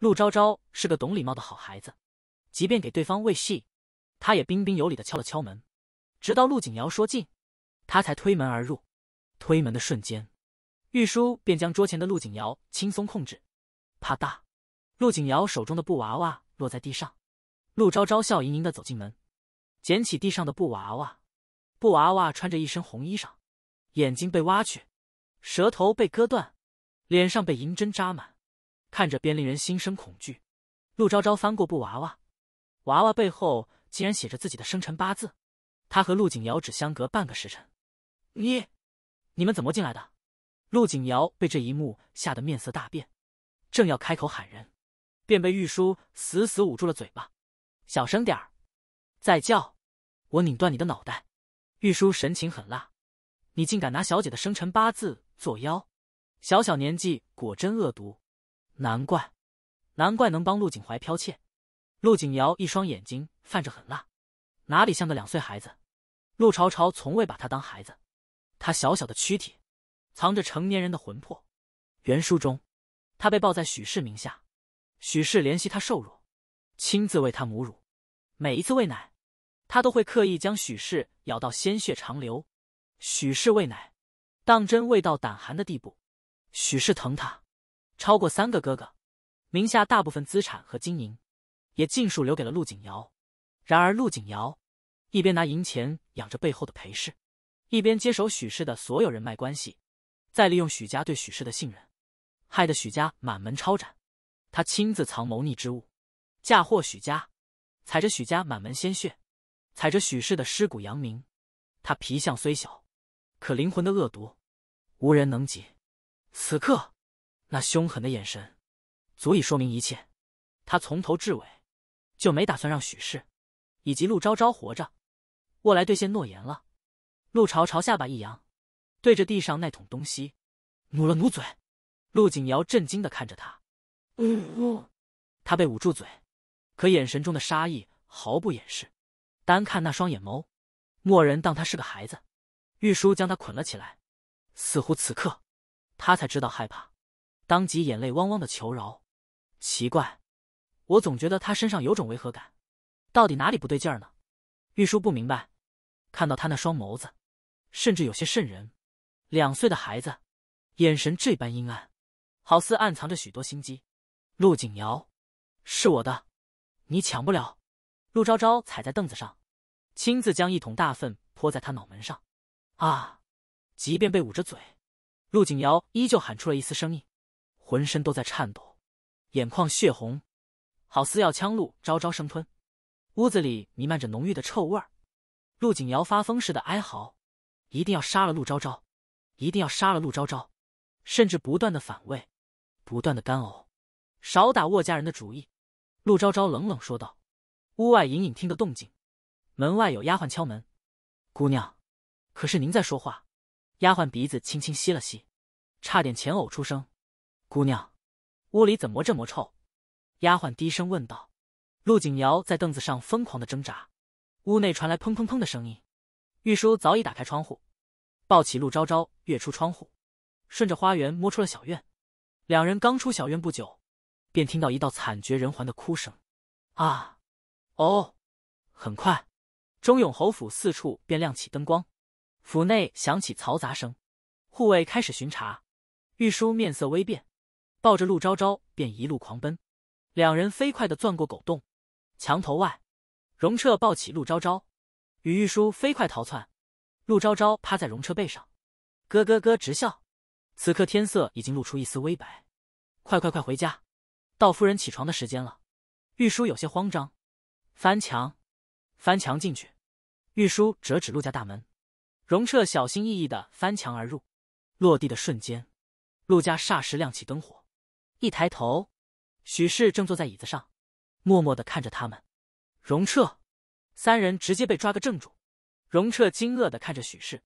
陆昭昭是个懂礼貌的好孩子，即便给对方喂戏，他也彬彬有礼的敲了敲门，直到陆景瑶说进，他才推门而入。推门的瞬间，玉书便将桌前的陆景瑶轻松控制。啪嗒，陆景瑶手中的布娃娃落在地上。陆昭昭笑盈盈的走进门，捡起地上的布娃娃。布娃娃穿着一身红衣裳，眼睛被挖去，舌头被割断，脸上被银针扎满。看着便令人心生恐惧，陆昭昭翻过布娃娃，娃娃背后竟然写着自己的生辰八字。他和陆景瑶只相隔半个时辰，你，你们怎么进来的？陆景瑶被这一幕吓得面色大变，正要开口喊人，便被玉书死死捂住了嘴巴。小声点儿，再叫，我拧断你的脑袋！玉书神情狠辣，你竟敢拿小姐的生辰八字作妖，小小年纪果真恶毒。难怪，难怪能帮陆景怀剽窃。陆景瑶一双眼睛泛着狠辣，哪里像个两岁孩子？陆朝朝从未把他当孩子，他小小的躯体，藏着成年人的魂魄。原书中，他被抱在许氏名下，许氏怜惜他瘦弱，亲自喂他母乳。每一次喂奶，他都会刻意将许氏咬到鲜血长流。许氏喂奶，当真喂到胆寒的地步。许氏疼他。超过三个哥哥，名下大部分资产和金银，也尽数留给了陆景瑶。然而，陆景瑶一边拿银钱养着背后的裴氏，一边接手许氏的所有人脉关系，再利用许家对许氏的信任，害得许家满门抄斩。他亲自藏谋逆之物，嫁祸许家，踩着许家满门鲜血，踩着许氏的尸骨扬名。他皮相虽小，可灵魂的恶毒，无人能及。此刻。那凶狠的眼神，足以说明一切。他从头至尾，就没打算让许氏以及陆昭昭活着。我来兑现诺言了。陆朝朝下巴一扬，对着地上那桶东西，努了努嘴。陆景瑶震惊的看着他，呜呜。他被捂住嘴，可眼神中的杀意毫不掩饰。单看那双眼眸，默人当他是个孩子。玉书将他捆了起来，似乎此刻，他才知道害怕。当即眼泪汪汪的求饶，奇怪，我总觉得他身上有种违和感，到底哪里不对劲儿呢？玉叔不明白，看到他那双眸子，甚至有些渗人。两岁的孩子，眼神这般阴暗，好似暗藏着许多心机。陆景瑶，是我的，你抢不了。陆昭昭踩在凳子上，亲自将一桶大粪泼在他脑门上。啊！即便被捂着嘴，陆景瑶依旧喊出了一丝声音。浑身都在颤抖，眼眶血红，好似要枪陆朝朝生吞。屋子里弥漫着浓郁的臭味儿，陆景瑶发疯似的哀嚎：“一定要杀了陆昭昭，一定要杀了陆昭昭！”甚至不断的反胃，不断的干呕。少打沃家人的主意。”陆昭昭冷冷说道。屋外隐隐听得动静，门外有丫鬟敲门：“姑娘，可是您在说话？”丫鬟鼻子轻轻吸了吸，差点前呕出声。姑娘，屋里怎么这么臭？丫鬟低声问道。陆景瑶在凳子上疯狂的挣扎，屋内传来砰砰砰的声音。玉书早已打开窗户，抱起陆昭昭跃出窗户，顺着花园摸出了小院。两人刚出小院不久，便听到一道惨绝人寰的哭声。啊！哦！很快，忠勇侯府四处便亮起灯光，府内响起嘈杂声，护卫开始巡查。玉书面色微变。抱着陆昭昭便一路狂奔，两人飞快地钻过狗洞。墙头外，荣彻抱起陆昭昭，与玉书飞快逃窜。陆昭昭趴在荣彻背上，咯咯咯直笑。此刻天色已经露出一丝微白。快快快回家，到夫人起床的时间了。玉书有些慌张，翻墙，翻墙进去。玉书折指陆家大门。荣彻小心翼翼地翻墙而入。落地的瞬间，陆家霎时亮起灯火。一抬头，许氏正坐在椅子上，默默的看着他们。荣彻三人直接被抓个正着，荣彻惊愕的看着许氏，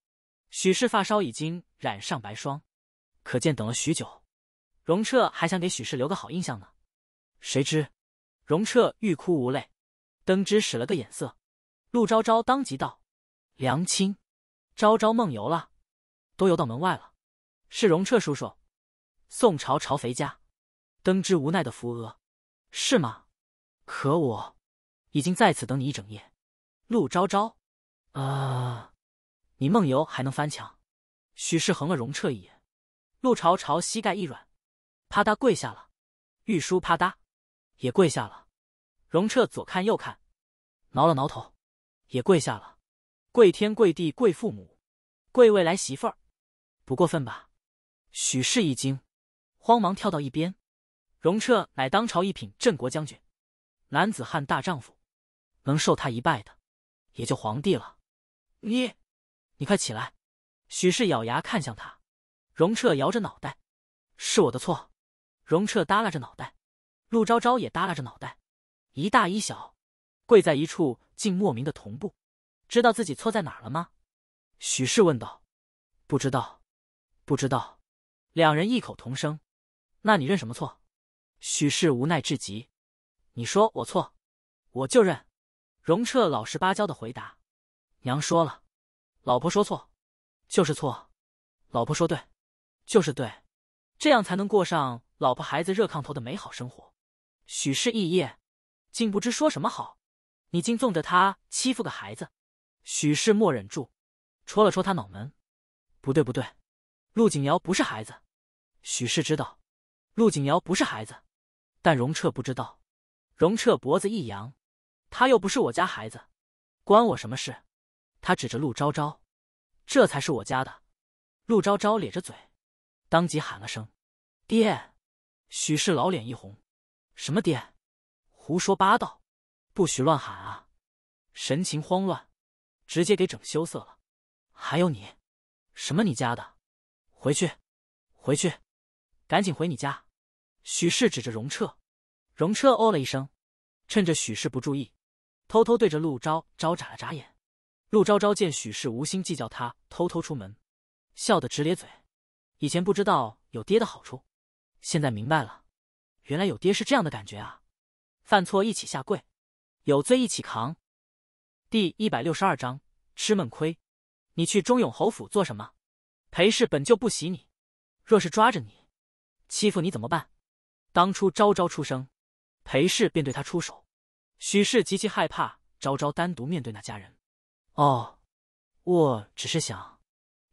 许氏发梢已经染上白霜，可见等了许久。荣彻还想给许氏留个好印象呢，谁知荣彻欲哭无泪。登之使了个眼色，陆昭昭当即道：“梁清，昭昭梦游了，都游到门外了。是荣彻叔叔，宋朝朝肥家。”登之无奈的扶额，是吗？可我已经在此等你一整夜。陆昭昭，啊，你梦游还能翻墙？许氏横了荣彻一眼，陆朝朝膝盖一软，啪嗒跪下了。玉书啪嗒也跪下了。荣彻左看右看，挠了挠头，也跪下了。跪天跪地跪父母，跪未来媳妇儿，不过分吧？许氏一惊，慌忙跳到一边。荣彻乃当朝一品镇国将军，男子汉大丈夫，能受他一拜的也就皇帝了。你，你快起来！许氏咬牙看向他。荣彻摇着脑袋：“是我的错。”荣彻耷拉着脑袋，陆昭昭也耷拉着脑袋，一大一小，跪在一处，竟莫名的同步。知道自己错在哪了吗？许氏问道。不知道，不知道。两人异口同声：“那你认什么错？”许氏无奈至极，你说我错，我就认。荣彻老实巴交的回答：“娘说了，老婆说错就是错，老婆说对就是对，这样才能过上老婆孩子热炕头的美好生活。”许氏一夜竟不知说什么好，你竟纵着他欺负个孩子。许氏莫忍住，戳了戳他脑门：“不对不对，陆景瑶不是孩子。”许氏知道，陆景瑶不是孩子。但荣彻不知道，荣彻脖子一扬，他又不是我家孩子，关我什么事？他指着陆昭昭，这才是我家的。陆昭昭咧着嘴，当即喊了声“爹”。许氏老脸一红，什么爹？胡说八道！不许乱喊啊！神情慌乱，直接给整羞涩了。还有你，什么你家的？回去，回去，赶紧回你家。许氏指着荣彻，荣彻哦了一声，趁着许氏不注意，偷偷对着陆昭昭眨了眨眼。陆昭昭见许氏无心计较，他偷偷出门，笑得直咧嘴。以前不知道有爹的好处，现在明白了，原来有爹是这样的感觉啊！犯错一起下跪，有罪一起扛。第一百六十二章吃闷亏，你去忠勇侯府做什么？裴氏本就不喜你，若是抓着你，欺负你怎么办？当初昭昭出生，裴氏便对他出手，许氏极其害怕昭昭单独面对那家人。哦，我只是想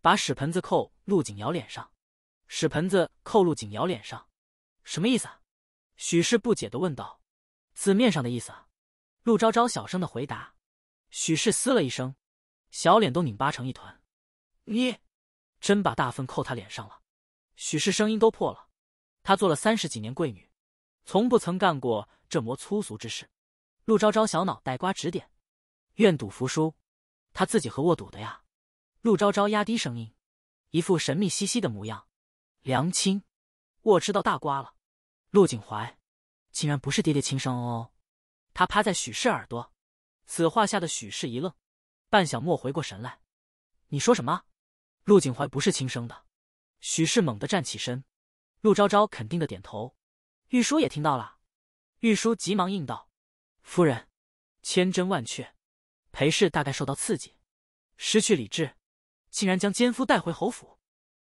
把屎盆子扣陆景瑶脸上，屎盆子扣陆景瑶脸上，什么意思？啊？许氏不解的问道。字面上的意思啊，陆昭昭小声的回答。许氏嘶了一声，小脸都拧巴成一团。你真把大粪扣他脸上了，许氏声音都破了。她做了三十几年贵女，从不曾干过这模粗俗之事。陆昭昭小脑袋瓜直点，愿赌服输，她自己和我赌的呀。陆昭昭压低声音，一副神秘兮兮的模样。梁亲，我知道大瓜了。陆景怀竟然不是爹爹亲生哦！他趴在许氏耳朵，此话吓得许氏一愣，半晌莫回过神来。你说什么？陆景怀不是亲生的？许氏猛地站起身。陆昭昭肯定的点头，玉书也听到了，玉书急忙应道：“夫人，千真万确，裴氏大概受到刺激，失去理智，竟然将奸夫带回侯府，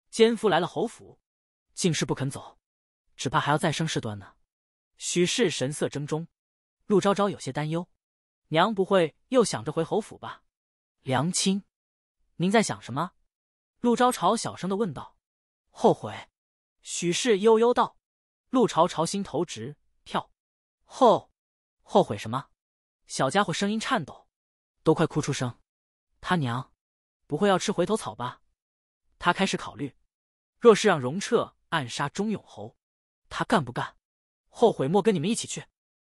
奸夫来了侯府，竟是不肯走，只怕还要再生事端呢。”许氏神色怔忡，陆昭昭有些担忧：“娘不会又想着回侯府吧？”娘亲，您在想什么？”陆昭朝小声的问道：“后悔。”许氏悠悠道：“陆朝朝心头直跳，后后悔什么？小家伙声音颤抖，都快哭出声。他娘，不会要吃回头草吧？”他开始考虑，若是让荣彻暗杀钟永侯，他干不干？后悔莫跟你们一起去。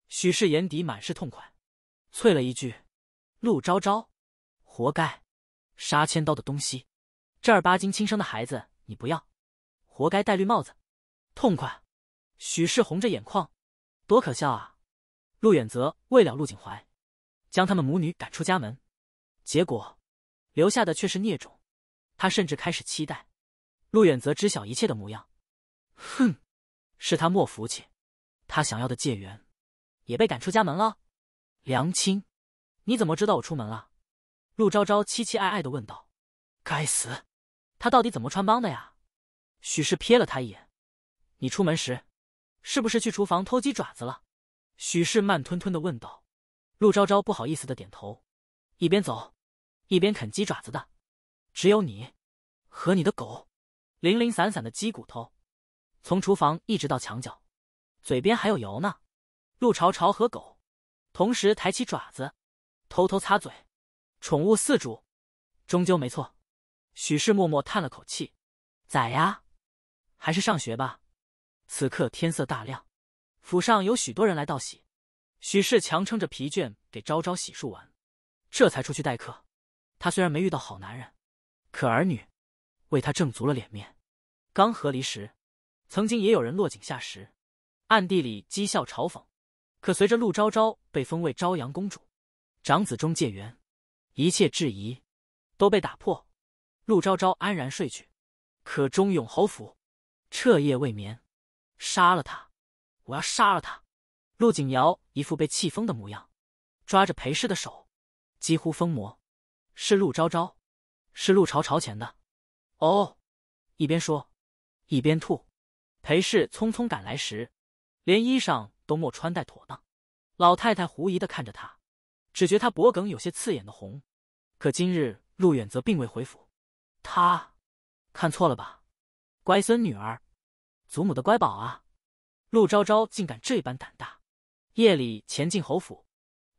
许氏眼底满是痛快，啐了一句：“陆昭昭，活该，杀千刀的东西，正儿八经亲生的孩子你不要。”活该戴绿帽子，痛快！许氏红着眼眶，多可笑啊！陆远泽为了陆景怀，将他们母女赶出家门，结果留下的却是孽种。他甚至开始期待陆远泽知晓一切的模样。哼，是他莫福气，他想要的界缘也被赶出家门了。梁青，你怎么知道我出门了？陆昭昭期期爱爱的问道。该死，他到底怎么穿帮的呀？许氏瞥了他一眼：“你出门时，是不是去厨房偷鸡爪子了？”许氏慢吞吞的问道。陆昭昭不好意思的点头，一边走，一边啃鸡爪子的，只有你，和你的狗。零零散散的鸡骨头，从厨房一直到墙角，嘴边还有油呢。陆朝朝和狗，同时抬起爪子，偷偷擦嘴。宠物饲主，终究没错。许氏默默叹了口气：“崽呀？”还是上学吧。此刻天色大亮，府上有许多人来道喜。许氏强撑着疲倦，给昭昭洗漱完，这才出去待客。他虽然没遇到好男人，可儿女为他挣足了脸面。刚和离时，曾经也有人落井下石，暗地里讥笑嘲讽。可随着陆昭昭被封为朝阳公主，长子中介元，一切质疑都被打破。陆昭昭安然睡去，可钟永侯府。彻夜未眠，杀了他！我要杀了他！陆景瑶一副被气疯的模样，抓着裴氏的手，几乎疯魔。是陆昭昭，是陆朝朝前的。哦，一边说，一边吐。裴氏匆匆赶来时，连衣裳都没穿戴妥当。老太太狐疑的看着他，只觉他脖梗有些刺眼的红。可今日陆远则并未回府，他看错了吧？乖孙女儿，祖母的乖宝啊！陆昭昭竟敢这般胆大，夜里潜进侯府，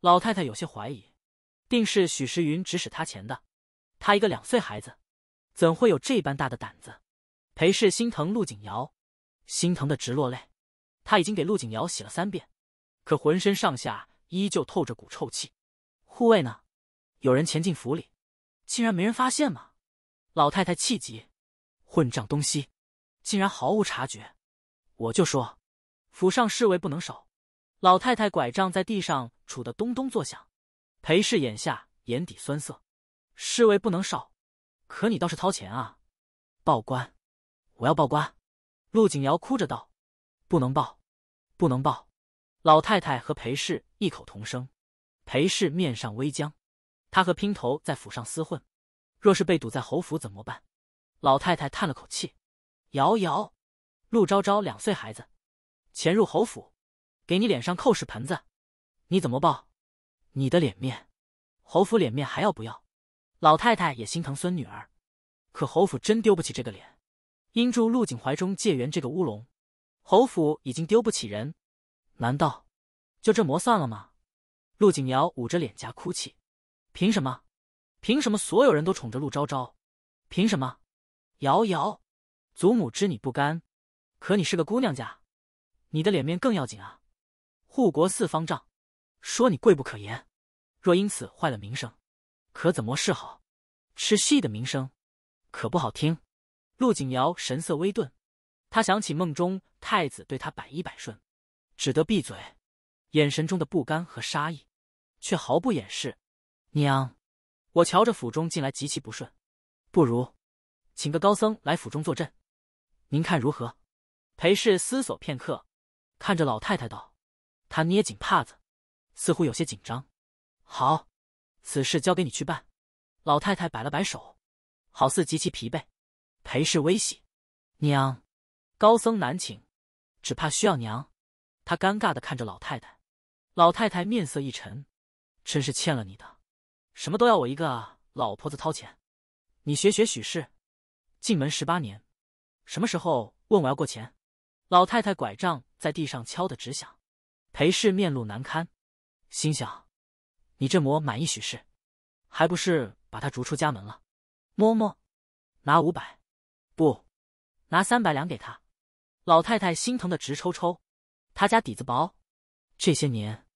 老太太有些怀疑，定是许时云指使他潜的。他一个两岁孩子，怎会有这般大的胆子？裴氏心疼陆景瑶，心疼的直落泪。他已经给陆景瑶洗了三遍，可浑身上下依旧透着股臭气。护卫呢？有人潜进府里，竟然没人发现吗？老太太气急，混账东西！竟然毫无察觉，我就说，府上侍卫不能少。老太太拐杖在地上杵得咚咚作响，裴氏眼下眼底酸涩。侍卫不能少，可你倒是掏钱啊！报官，我要报官！陆景瑶哭着道：“不能报，不能报！”老太太和裴氏异口同声。裴氏面上微僵，他和姘头在府上厮混，若是被堵在侯府怎么办？老太太叹了口气。瑶瑶，陆昭昭，两岁孩子，潜入侯府，给你脸上扣屎盆子，你怎么报？你的脸面，侯府脸面还要不要？老太太也心疼孙女儿，可侯府真丢不起这个脸。因助陆景怀中借缘这个乌龙，侯府已经丢不起人，难道就这模算了吗？陆景瑶捂着脸颊哭泣，凭什么？凭什么所有人都宠着陆昭昭？凭什么？瑶瑶。祖母知你不甘，可你是个姑娘家，你的脸面更要紧啊！护国寺方丈说你贵不可言，若因此坏了名声，可怎么是好？吃戏的名声可不好听。陆景瑶神色微顿，他想起梦中太子对他百依百顺，只得闭嘴，眼神中的不甘和杀意却毫不掩饰。娘，我瞧着府中近来极其不顺，不如请个高僧来府中坐镇。您看如何？裴氏思索片刻，看着老太太道：“他捏紧帕子，似乎有些紧张。”“好，此事交给你去办。”老太太摆了摆手，好似极其疲惫。裴氏微喜：“娘，高僧难请，只怕需要娘。”他尴尬的看着老太太。老太太面色一沉：“真是欠了你的，什么都要我一个老婆子掏钱？你学学许氏，进门十八年。”什么时候问我要过钱？老太太拐杖在地上敲得直响，裴氏面露难堪，心想：你这模满意许氏，还不是把他逐出家门了？摸摸，拿五百，不，拿三百两给他。老太太心疼的直抽抽，他家底子薄，这些年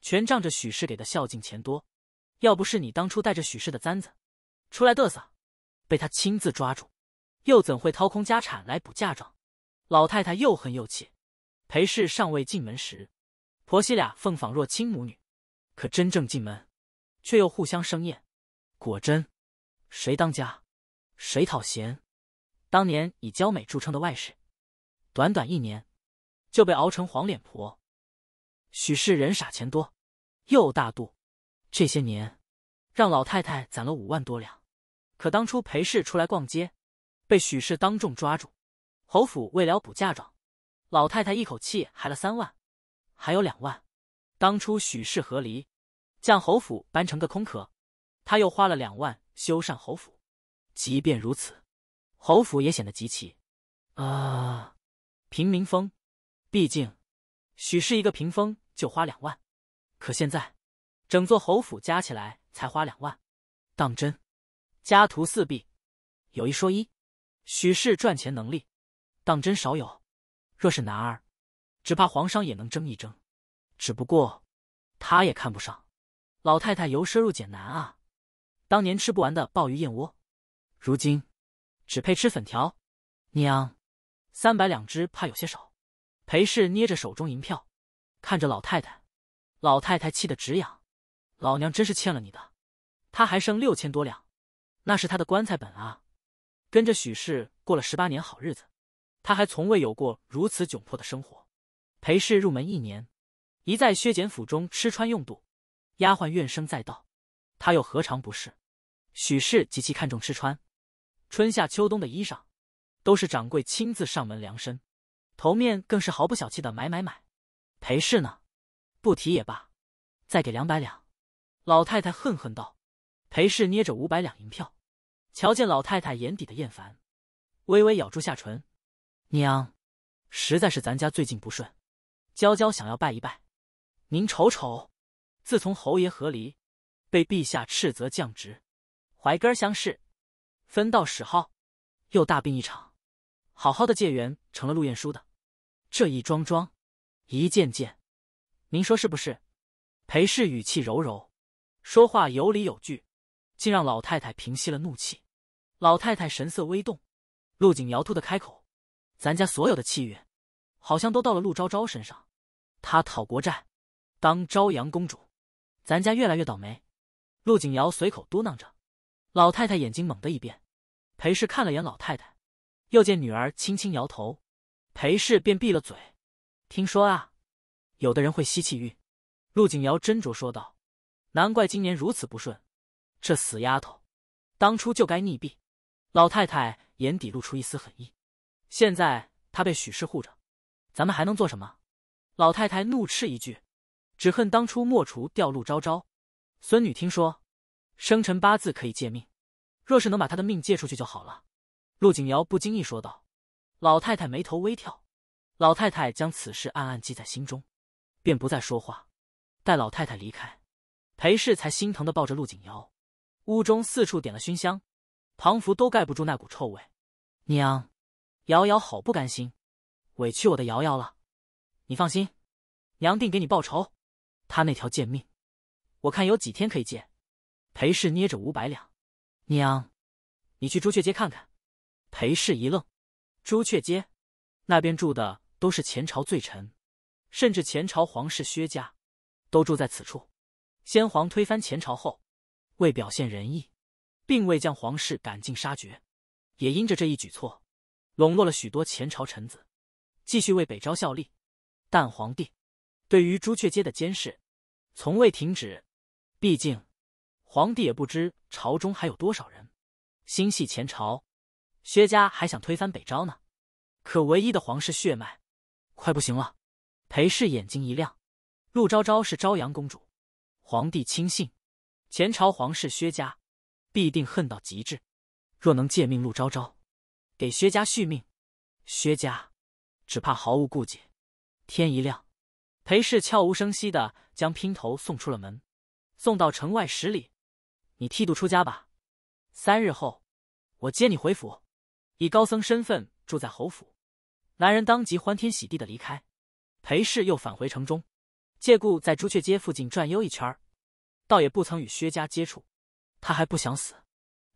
全仗着许氏给的孝敬钱多，要不是你当初带着许氏的簪子出来嘚瑟，被他亲自抓住。又怎会掏空家产来补嫁妆？老太太又恨又气。裴氏尚未进门时，婆媳俩奉仿若亲母女；可真正进门，却又互相生厌。果真，谁当家，谁讨嫌。当年以娇美著称的外室，短短一年就被熬成黄脸婆。许氏人傻钱多，又大度，这些年让老太太攒了五万多两。可当初裴氏出来逛街。被许氏当众抓住，侯府为了补嫁妆，老太太一口气还了三万，还有两万。当初许氏合离，将侯府搬成个空壳，他又花了两万修缮侯府。即便如此，侯府也显得极其啊，贫民风。毕竟，许氏一个屏风就花两万，可现在，整座侯府加起来才花两万，当真，家徒四壁。有一说一。许氏赚钱能力，当真少有。若是男儿，只怕皇商也能争一争。只不过，他也看不上。老太太由奢入俭难啊。当年吃不完的鲍鱼燕窝，如今只配吃粉条。娘，三百两只怕有些少。裴氏捏着手中银票，看着老太太。老太太气得直痒。老娘真是欠了你的。他还剩六千多两，那是他的棺材本啊。跟着许氏过了十八年好日子，他还从未有过如此窘迫的生活。裴氏入门一年，一再削减府中吃穿用度，丫鬟怨声载道，他又何尝不是？许氏极其看重吃穿，春夏秋冬的衣裳，都是掌柜亲自上门量身，头面更是毫不小气的买买买。裴氏呢，不提也罢，再给两百两。老太太恨恨道：“裴氏捏着五百两银票。”瞧见老太太眼底的厌烦，微微咬住下唇，娘，实在是咱家最近不顺。娇娇想要拜一拜，您瞅瞅，自从侯爷和离，被陛下斥责降职，怀根儿相试，分道使号，又大病一场，好好的借缘成了陆晏殊的，这一桩桩，一件件，您说是不是？裴氏语气柔柔，说话有理有据，竟让老太太平息了怒气。老太太神色微动，陆景瑶突的开口：“咱家所有的气运，好像都到了陆昭昭身上，她讨国债，当朝阳公主，咱家越来越倒霉。”陆景瑶随口嘟囔着，老太太眼睛猛的一变。裴氏看了眼老太太，又见女儿轻轻摇头，裴氏便闭了嘴。听说啊，有的人会吸气运。陆景瑶斟酌说道：“难怪今年如此不顺，这死丫头，当初就该溺毙。”老太太眼底露出一丝狠意，现在她被许氏护着，咱们还能做什么？老太太怒斥一句，只恨当初没除掉陆昭昭。孙女听说，生辰八字可以借命，若是能把她的命借出去就好了。陆景瑶不经意说道。老太太眉头微跳，老太太将此事暗暗记在心中，便不再说话。待老太太离开，裴氏才心疼的抱着陆景瑶，屋中四处点了熏香。庞福都盖不住那股臭味，娘，瑶瑶好不甘心，委屈我的瑶瑶了。你放心，娘定给你报仇。他那条贱命，我看有几天可以见。裴氏捏着五百两，娘，你去朱雀街看看。裴氏一愣，朱雀街那边住的都是前朝罪臣，甚至前朝皇室薛家都住在此处。先皇推翻前朝后，为表现仁义。并未将皇室赶尽杀绝，也因着这一举措，笼络了许多前朝臣子，继续为北朝效力。但皇帝对于朱雀街的监视从未停止，毕竟皇帝也不知朝中还有多少人心系前朝，薛家还想推翻北朝呢。可唯一的皇室血脉快不行了，裴氏眼睛一亮，陆昭昭是朝阳公主，皇帝亲信，前朝皇室薛家。必定恨到极致，若能借命陆昭昭，给薛家续命，薛家只怕毫无顾忌。天一亮，裴氏悄无声息的将姘头送出了门，送到城外十里，你剃度出家吧，三日后我接你回府，以高僧身份住在侯府。男人当即欢天喜地的离开，裴氏又返回城中，借故在朱雀街附近转悠一圈儿，倒也不曾与薛家接触。他还不想死，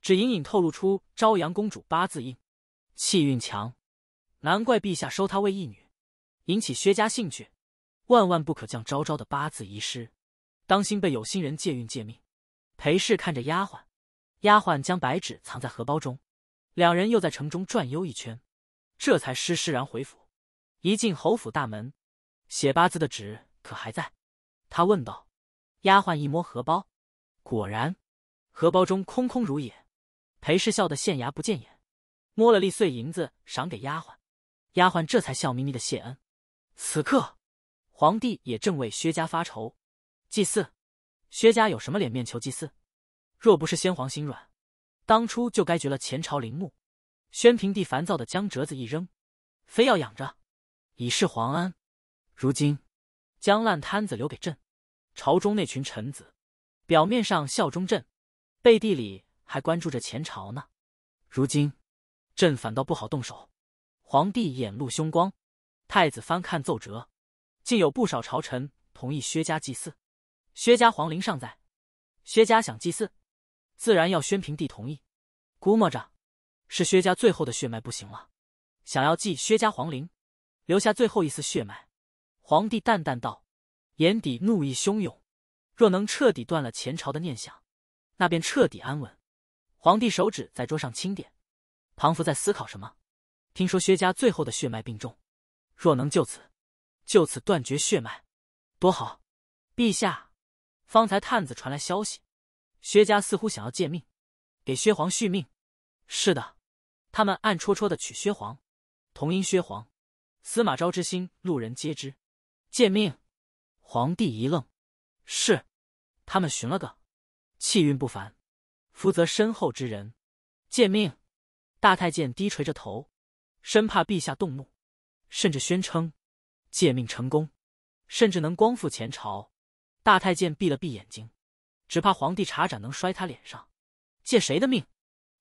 只隐隐透露出朝阳公主八字硬，气运强，难怪陛下收她为义女，引起薛家兴趣。万万不可将昭昭的八字遗失，当心被有心人借运借命。裴氏看着丫鬟，丫鬟将白纸藏在荷包中，两人又在城中转悠一圈，这才施施然回府。一进侯府大门，写八字的纸可还在？他问道。丫鬟一摸荷包，果然。荷包中空空如也，裴氏笑得县衙不见眼，摸了粒碎银子赏给丫鬟，丫鬟这才笑眯眯的谢恩。此刻，皇帝也正为薛家发愁。祭祀，薛家有什么脸面求祭祀？若不是先皇心软，当初就该绝了前朝陵墓。宣平帝烦躁的将折子一扔，非要养着，以示皇恩。如今，将烂摊子留给朕。朝中那群臣子，表面上效忠朕。背地里还关注着前朝呢，如今，朕反倒不好动手。皇帝眼露凶光，太子翻看奏折，竟有不少朝臣同意薛家祭祀。薛家皇陵尚在，薛家想祭祀，自然要宣平帝同意。估摸着，是薛家最后的血脉不行了，想要祭薛家皇陵，留下最后一丝血脉。皇帝淡淡道，眼底怒意汹涌。若能彻底断了前朝的念想。那便彻底安稳。皇帝手指在桌上轻点。庞福在思考什么？听说薛家最后的血脉病重，若能就此，就此断绝血脉，多好。陛下，方才探子传来消息，薛家似乎想要借命，给薛皇续命。是的，他们暗戳戳的娶薛皇，同音薛皇，司马昭之心，路人皆知。借命？皇帝一愣。是，他们寻了个。气运不凡，福泽深厚之人，借命。大太监低垂着头，生怕陛下动怒，甚至宣称借命成功，甚至能光复前朝。大太监闭了闭眼睛，只怕皇帝茶盏能摔他脸上。借谁的命，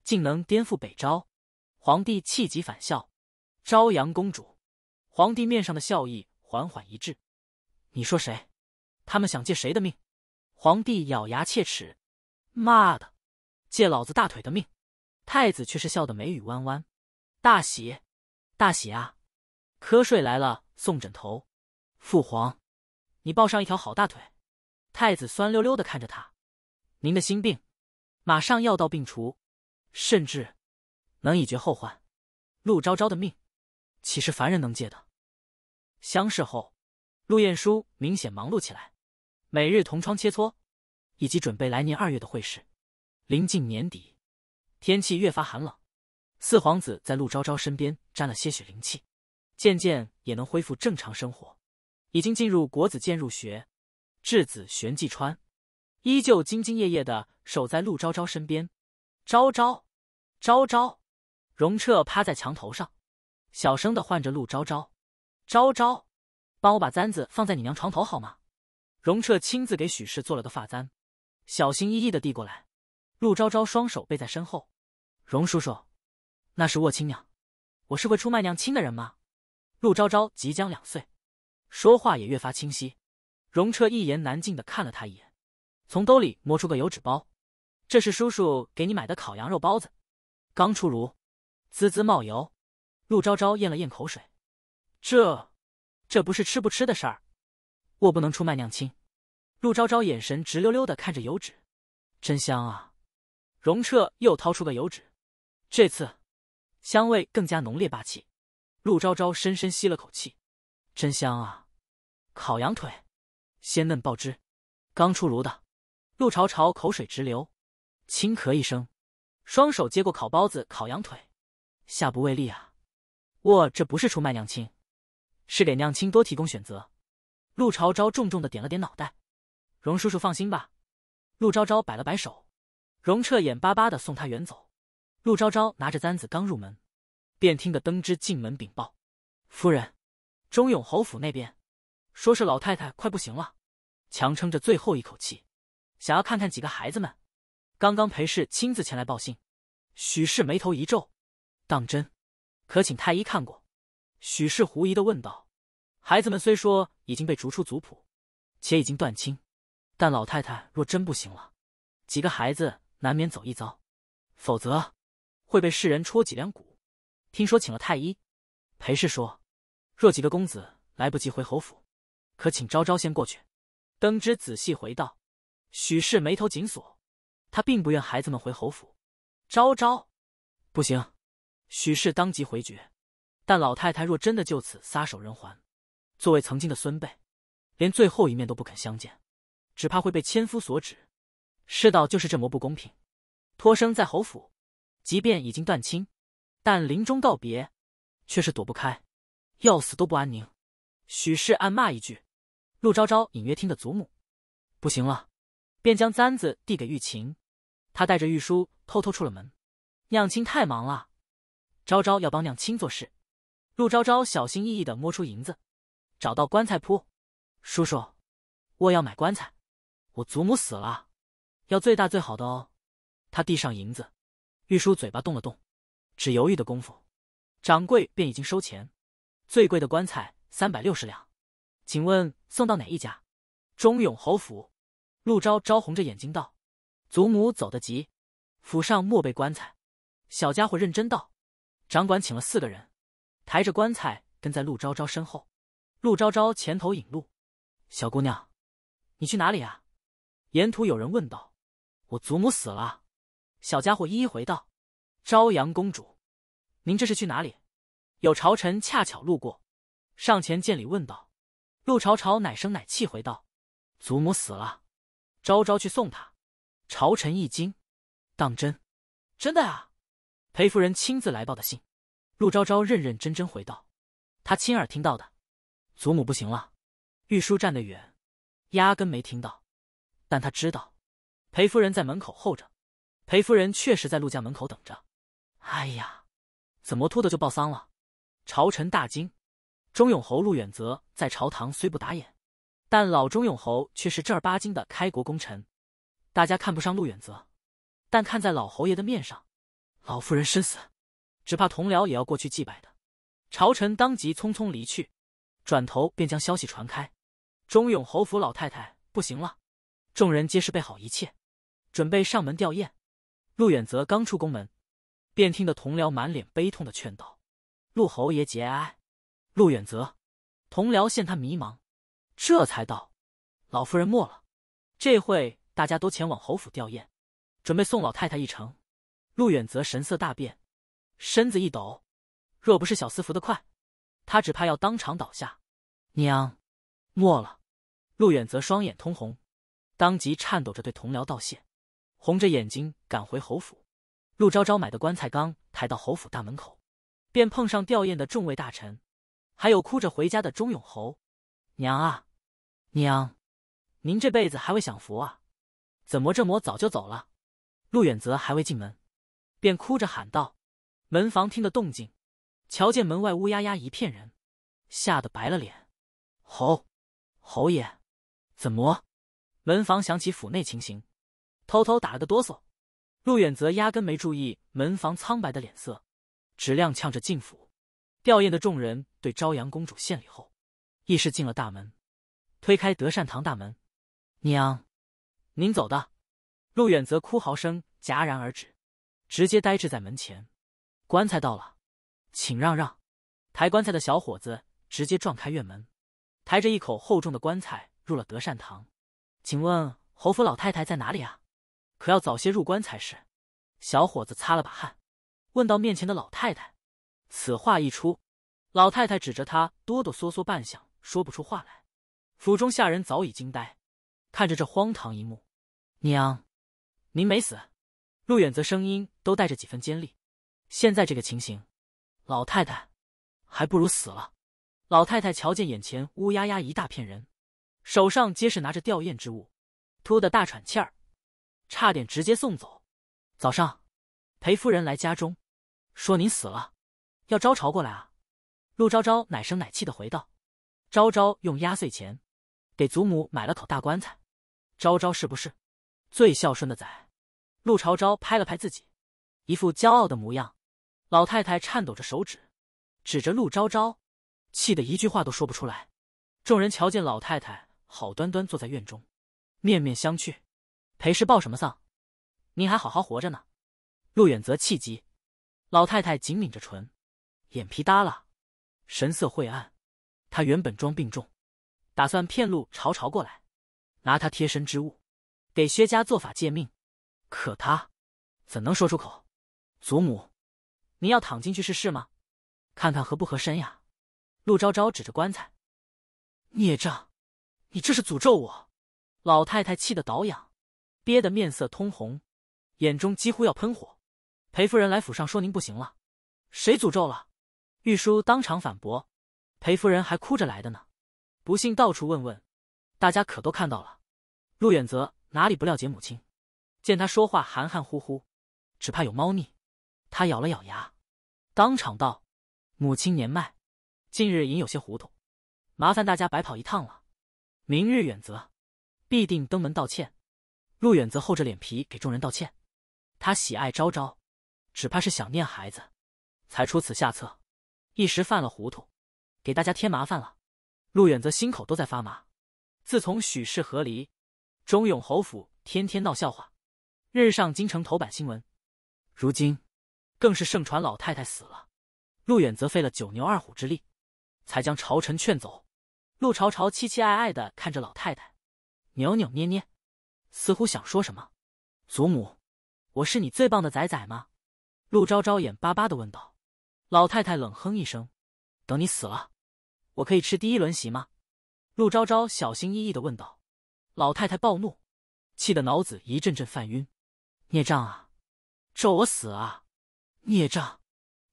竟能颠覆北朝？皇帝气急反笑。朝阳公主，皇帝面上的笑意缓缓一滞。你说谁？他们想借谁的命？皇帝咬牙切齿。妈的，借老子大腿的命！太子却是笑得眉宇弯弯，大喜，大喜啊！瞌睡来了送枕头，父皇，你抱上一条好大腿。太子酸溜溜的看着他，您的心病，马上药到病除，甚至能以绝后患。陆昭昭的命，岂是凡人能借的？相视后，陆晏书明显忙碌起来，每日同窗切磋。以及准备来年二月的会试，临近年底，天气越发寒冷，四皇子在陆昭昭身边沾了些许灵气，渐渐也能恢复正常生活。已经进入国子监入学，质子玄霁川依旧兢兢业业的守在陆昭昭身边。昭昭，昭昭，荣彻趴在墙头上，小声的唤着陆昭昭，昭昭，帮我把簪子放在你娘床头好吗？荣彻亲自给许氏做了个发簪。小心翼翼的递过来，陆昭昭双手背在身后。荣叔叔，那是卧亲娘，我是会出卖娘亲的人吗？陆昭昭即将两岁，说话也越发清晰。荣彻一言难尽的看了他一眼，从兜里摸出个油纸包，这是叔叔给你买的烤羊肉包子，刚出炉，滋滋冒油。陆昭昭咽了咽口水，这这不是吃不吃的事儿，我不能出卖娘亲。陆昭昭眼神直溜溜的看着油纸，真香啊！荣彻又掏出个油纸，这次香味更加浓烈霸气。陆昭昭深深吸了口气，真香啊！烤羊腿，鲜嫩爆汁，刚出炉的。陆朝朝口水直流，轻咳一声，双手接过烤包子、烤羊腿，下不为例啊！我这不是出卖娘亲，是给娘亲多提供选择。陆朝朝重重的点了点脑袋。荣叔叔放心吧，陆昭昭摆了摆手，荣彻眼巴巴的送他远走。陆昭昭拿着簪子刚入门，便听得登之进门禀报：“夫人，忠勇侯府那边，说是老太太快不行了，强撑着最后一口气，想要看看几个孩子们。刚刚裴氏亲自前来报信。”许氏眉头一皱，当真？可请太医看过？许氏狐疑的问道：“孩子们虽说已经被逐出族谱，且已经断亲。”但老太太若真不行了，几个孩子难免走一遭，否则会被世人戳脊梁骨。听说请了太医，裴氏说，若几个公子来不及回侯府，可请昭昭先过去。登之仔细回道。许氏眉头紧锁，他并不愿孩子们回侯府。昭昭，不行！许氏当即回绝。但老太太若真的就此撒手人寰，作为曾经的孙辈，连最后一面都不肯相见。只怕会被千夫所指，世道就是这么不公平。托生在侯府，即便已经断亲，但临终告别却是躲不开，要死都不安宁。许氏暗骂一句，陆昭昭隐约听得祖母不行了，便将簪子递给玉琴。她带着玉书偷偷出了门。娘亲太忙了，昭昭要帮娘亲做事。陆昭昭小心翼翼的摸出银子，找到棺材铺。叔叔，我要买棺材。我祖母死了，要最大最好的哦。他递上银子，玉叔嘴巴动了动，只犹豫的功夫，掌柜便已经收钱。最贵的棺材三百六十两，请问送到哪一家？忠勇侯府。陆昭昭红着眼睛道：“祖母走得急，府上莫备棺材。”小家伙认真道：“掌管请了四个人，抬着棺材跟在陆昭昭身后，陆昭昭前头引路。”小姑娘，你去哪里啊？沿途有人问道：“我祖母死了。”小家伙一一回道：“朝阳公主，您这是去哪里？”有朝臣恰巧路过，上前见礼问道：“陆朝朝，奶声奶气回道：‘祖母死了，昭昭去送他。’”朝臣一惊：‘当真？真的啊？’裴夫人亲自来报的信。”陆昭昭认认真真回道：“她亲耳听到的，祖母不行了。”玉书站得远，压根没听到。但他知道，裴夫人在门口候着。裴夫人确实在陆家门口等着。哎呀，怎么突的就报丧了？朝臣大惊。忠勇侯陆远泽在朝堂虽不打眼，但老忠勇侯却是正儿八经的开国功臣。大家看不上陆远泽，但看在老侯爷的面上，老夫人身死，只怕同僚也要过去祭拜的。朝臣当即匆匆离去，转头便将消息传开：忠勇侯府老太太不行了。众人皆是备好一切，准备上门吊唁。陆远则刚出宫门，便听得同僚满脸悲痛的劝道：“陆侯爷节哀。”陆远则，同僚见他迷茫，这才道：“老夫人没了。”这会大家都前往侯府吊唁，准备送老太太一程。陆远则神色大变，身子一抖，若不是小厮扶得快，他只怕要当场倒下。娘，没了。陆远则双眼通红。当即颤抖着对同僚道谢，红着眼睛赶回侯府。陆昭昭买的棺材刚抬到侯府大门口，便碰上吊唁的众位大臣，还有哭着回家的钟永侯。娘啊，娘，您这辈子还未享福啊，怎么这魔早就走了？陆远泽还未进门，便哭着喊道：“门房听得动静，瞧见门外乌压压一片人，吓得白了脸。侯，侯爷，怎么？”门房响起府内情形，偷偷打了个哆嗦。陆远则压根没注意门房苍白的脸色，只踉跄着进府。吊唁的众人对朝阳公主献礼后，亦是进了大门，推开德善堂大门。娘，您走的。陆远则哭嚎声戛然而止，直接呆滞在门前。棺材到了，请让让。抬棺材的小伙子直接撞开院门，抬着一口厚重的棺材入了德善堂。请问侯府老太太在哪里啊？可要早些入棺才是。小伙子擦了把汗，问到面前的老太太。此话一出，老太太指着他哆哆嗦嗦半晌说不出话来。府中下人早已惊呆，看着这荒唐一幕。娘，您没死。陆远则声音都带着几分尖利。现在这个情形，老太太还不如死了。老太太瞧见眼前乌压压一大片人。手上皆是拿着吊唁之物，突的大喘气儿，差点直接送走。早上，裴夫人来家中，说您死了，要招朝过来啊。陆昭昭奶声奶气的回道：“昭昭用压岁钱，给祖母买了口大棺材。昭昭是不是最孝顺的仔？”陆朝昭拍了拍自己，一副骄傲的模样。老太太颤抖着手指，指着陆昭昭，气得一句话都说不出来。众人瞧见老太太。好端端坐在院中，面面相觑。裴氏报什么丧？您还好好活着呢。陆远则气急，老太太紧抿着唇，眼皮耷拉，神色晦暗。她原本装病重，打算骗陆朝朝过来，拿他贴身之物给薛家做法借命。可他怎能说出口？祖母，您要躺进去试试吗？看看合不合身呀？陆昭昭指着棺材，孽障！你这是诅咒我！老太太气得倒仰，憋得面色通红，眼中几乎要喷火。裴夫人来府上说您不行了，谁诅咒了？玉书当场反驳，裴夫人还哭着来的呢。不信，到处问问，大家可都看到了。陆远泽哪里不了解母亲？见他说话含含糊糊，只怕有猫腻。他咬了咬牙，当场道：母亲年迈，近日已有些糊涂，麻烦大家白跑一趟了。明日远则必定登门道歉。陆远则厚着脸皮给众人道歉。他喜爱昭昭，只怕是想念孩子，才出此下策。一时犯了糊涂，给大家添麻烦了。陆远则心口都在发麻。自从许氏和离，忠勇侯府天天闹笑话，日上京城头版新闻。如今更是盛传老太太死了。陆远则费了九牛二虎之力，才将朝臣劝走。陆朝朝凄凄爱爱的看着老太太，扭扭捏捏，似乎想说什么。祖母，我是你最棒的仔仔吗？陆昭昭眼巴巴的问道。老太太冷哼一声：“等你死了，我可以吃第一轮席吗？”陆昭昭小心翼翼的问道。老太太暴怒，气得脑子一阵阵犯晕。孽障啊！咒我死啊！孽障，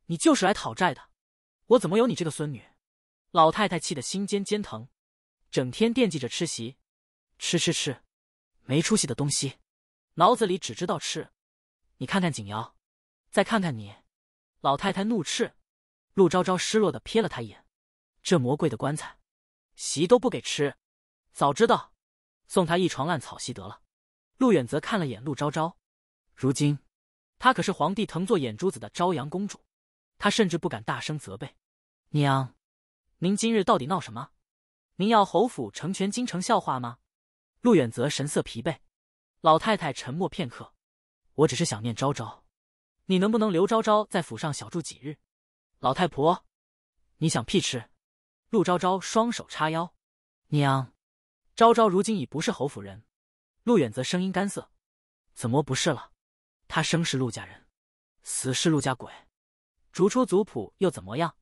你就是来讨债的！我怎么有你这个孙女？老太太气得心尖尖疼，整天惦记着吃席，吃吃吃，没出息的东西，脑子里只知道吃。你看看景瑶，再看看你，老太太怒斥。陆昭昭失落的瞥了她一眼，这魔鬼的棺材，席都不给吃。早知道，送他一床烂草席得了。陆远则看了眼陆昭昭，如今，她可是皇帝疼做眼珠子的朝阳公主，他甚至不敢大声责备娘。您今日到底闹什么？您要侯府成全京城笑话吗？陆远泽神色疲惫。老太太沉默片刻，我只是想念昭昭。你能不能留昭昭在府上小住几日？老太婆，你想屁吃？陆昭昭双手叉腰，娘，昭昭如今已不是侯府人。陆远泽声音干涩，怎么不是了？他生是陆家人，死是陆家鬼，逐出族谱又怎么样？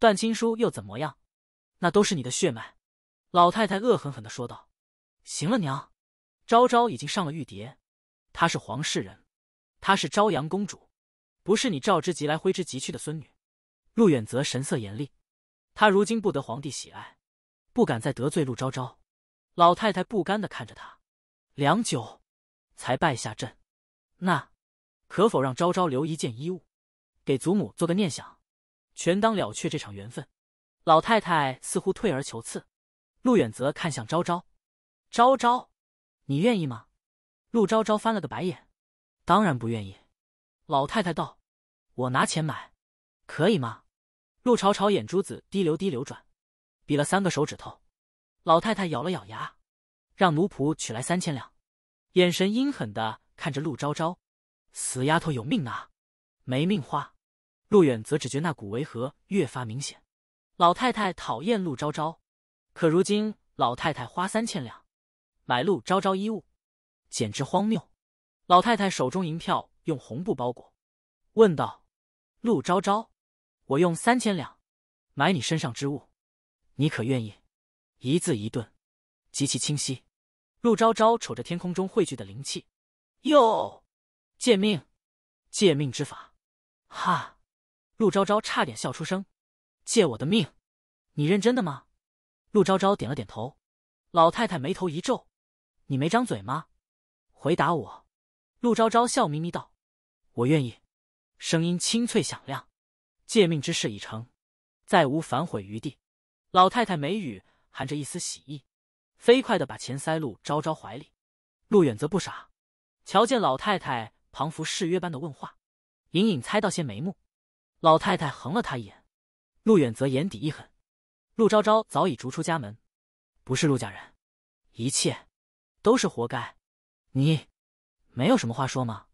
段青书又怎么样？那都是你的血脉。”老太太恶狠狠的说道。“行了，娘，昭昭已经上了玉蝶，她是皇室人，她是朝阳公主，不是你召之即来挥之即去的孙女。”陆远泽神色严厉，他如今不得皇帝喜爱，不敢再得罪陆昭昭。老太太不甘的看着他，良久，才败下阵。那，可否让昭昭留一件衣物，给祖母做个念想？全当了却这场缘分，老太太似乎退而求次。陆远则看向昭昭，昭昭，你愿意吗？陆昭昭翻了个白眼，当然不愿意。老太太道：“我拿钱买，可以吗？”陆朝朝眼珠子滴溜滴溜转，比了三个手指头。老太太咬了咬牙，让奴仆取来三千两，眼神阴狠的看着陆昭昭：“死丫头有命拿，没命花。”陆远则只觉那股违和越发明显。老太太讨厌陆昭昭，可如今老太太花三千两买陆昭昭衣物，简直荒谬。老太太手中银票用红布包裹，问道：“陆昭昭，我用三千两买你身上之物，你可愿意？”一字一顿，极其清晰。陆昭昭瞅着天空中汇聚的灵气，哟，借命，借命之法，哈。陆昭昭差点笑出声，借我的命，你认真的吗？陆昭昭点了点头。老太太眉头一皱，你没张嘴吗？回答我。陆昭昭笑眯眯道：“我愿意。”声音清脆响亮。借命之事已成，再无反悔余地。老太太眉宇含着一丝喜意，飞快的把钱塞陆昭昭怀里。陆远则不傻，瞧见老太太庞佛誓约般的问话，隐隐猜到些眉目。老太太横了他一眼，陆远则眼底一狠，陆昭昭早已逐出家门，不是陆家人，一切都是活该。你没有什么话说吗？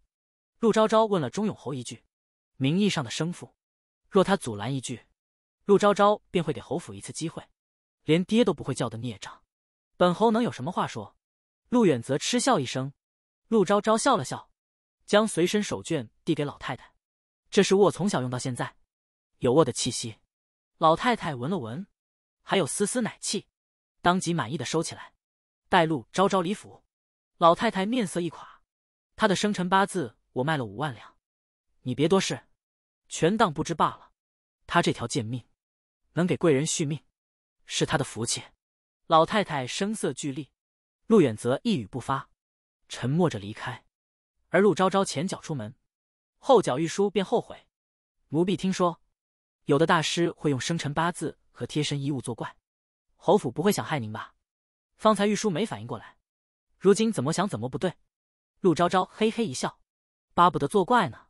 陆昭昭问了钟永侯一句，名义上的生父，若他阻拦一句，陆昭昭便会给侯府一次机会。连爹都不会叫的孽障，本侯能有什么话说？陆远则嗤笑一声，陆昭昭笑了笑，将随身手绢递给老太太。这是沃从小用到现在，有沃的气息。老太太闻了闻，还有丝丝奶气，当即满意的收起来。带路，招招离府。老太太面色一垮，她的生辰八字我卖了五万两，你别多事，全当不知罢了。他这条贱命，能给贵人续命，是他的福气。老太太声色俱厉。陆远则一语不发，沉默着离开。而陆昭昭前脚出门。后脚玉书便后悔。奴婢听说，有的大师会用生辰八字和贴身衣物作怪。侯府不会想害您吧？方才玉书没反应过来，如今怎么想怎么不对。陆昭昭嘿嘿一笑，巴不得作怪呢。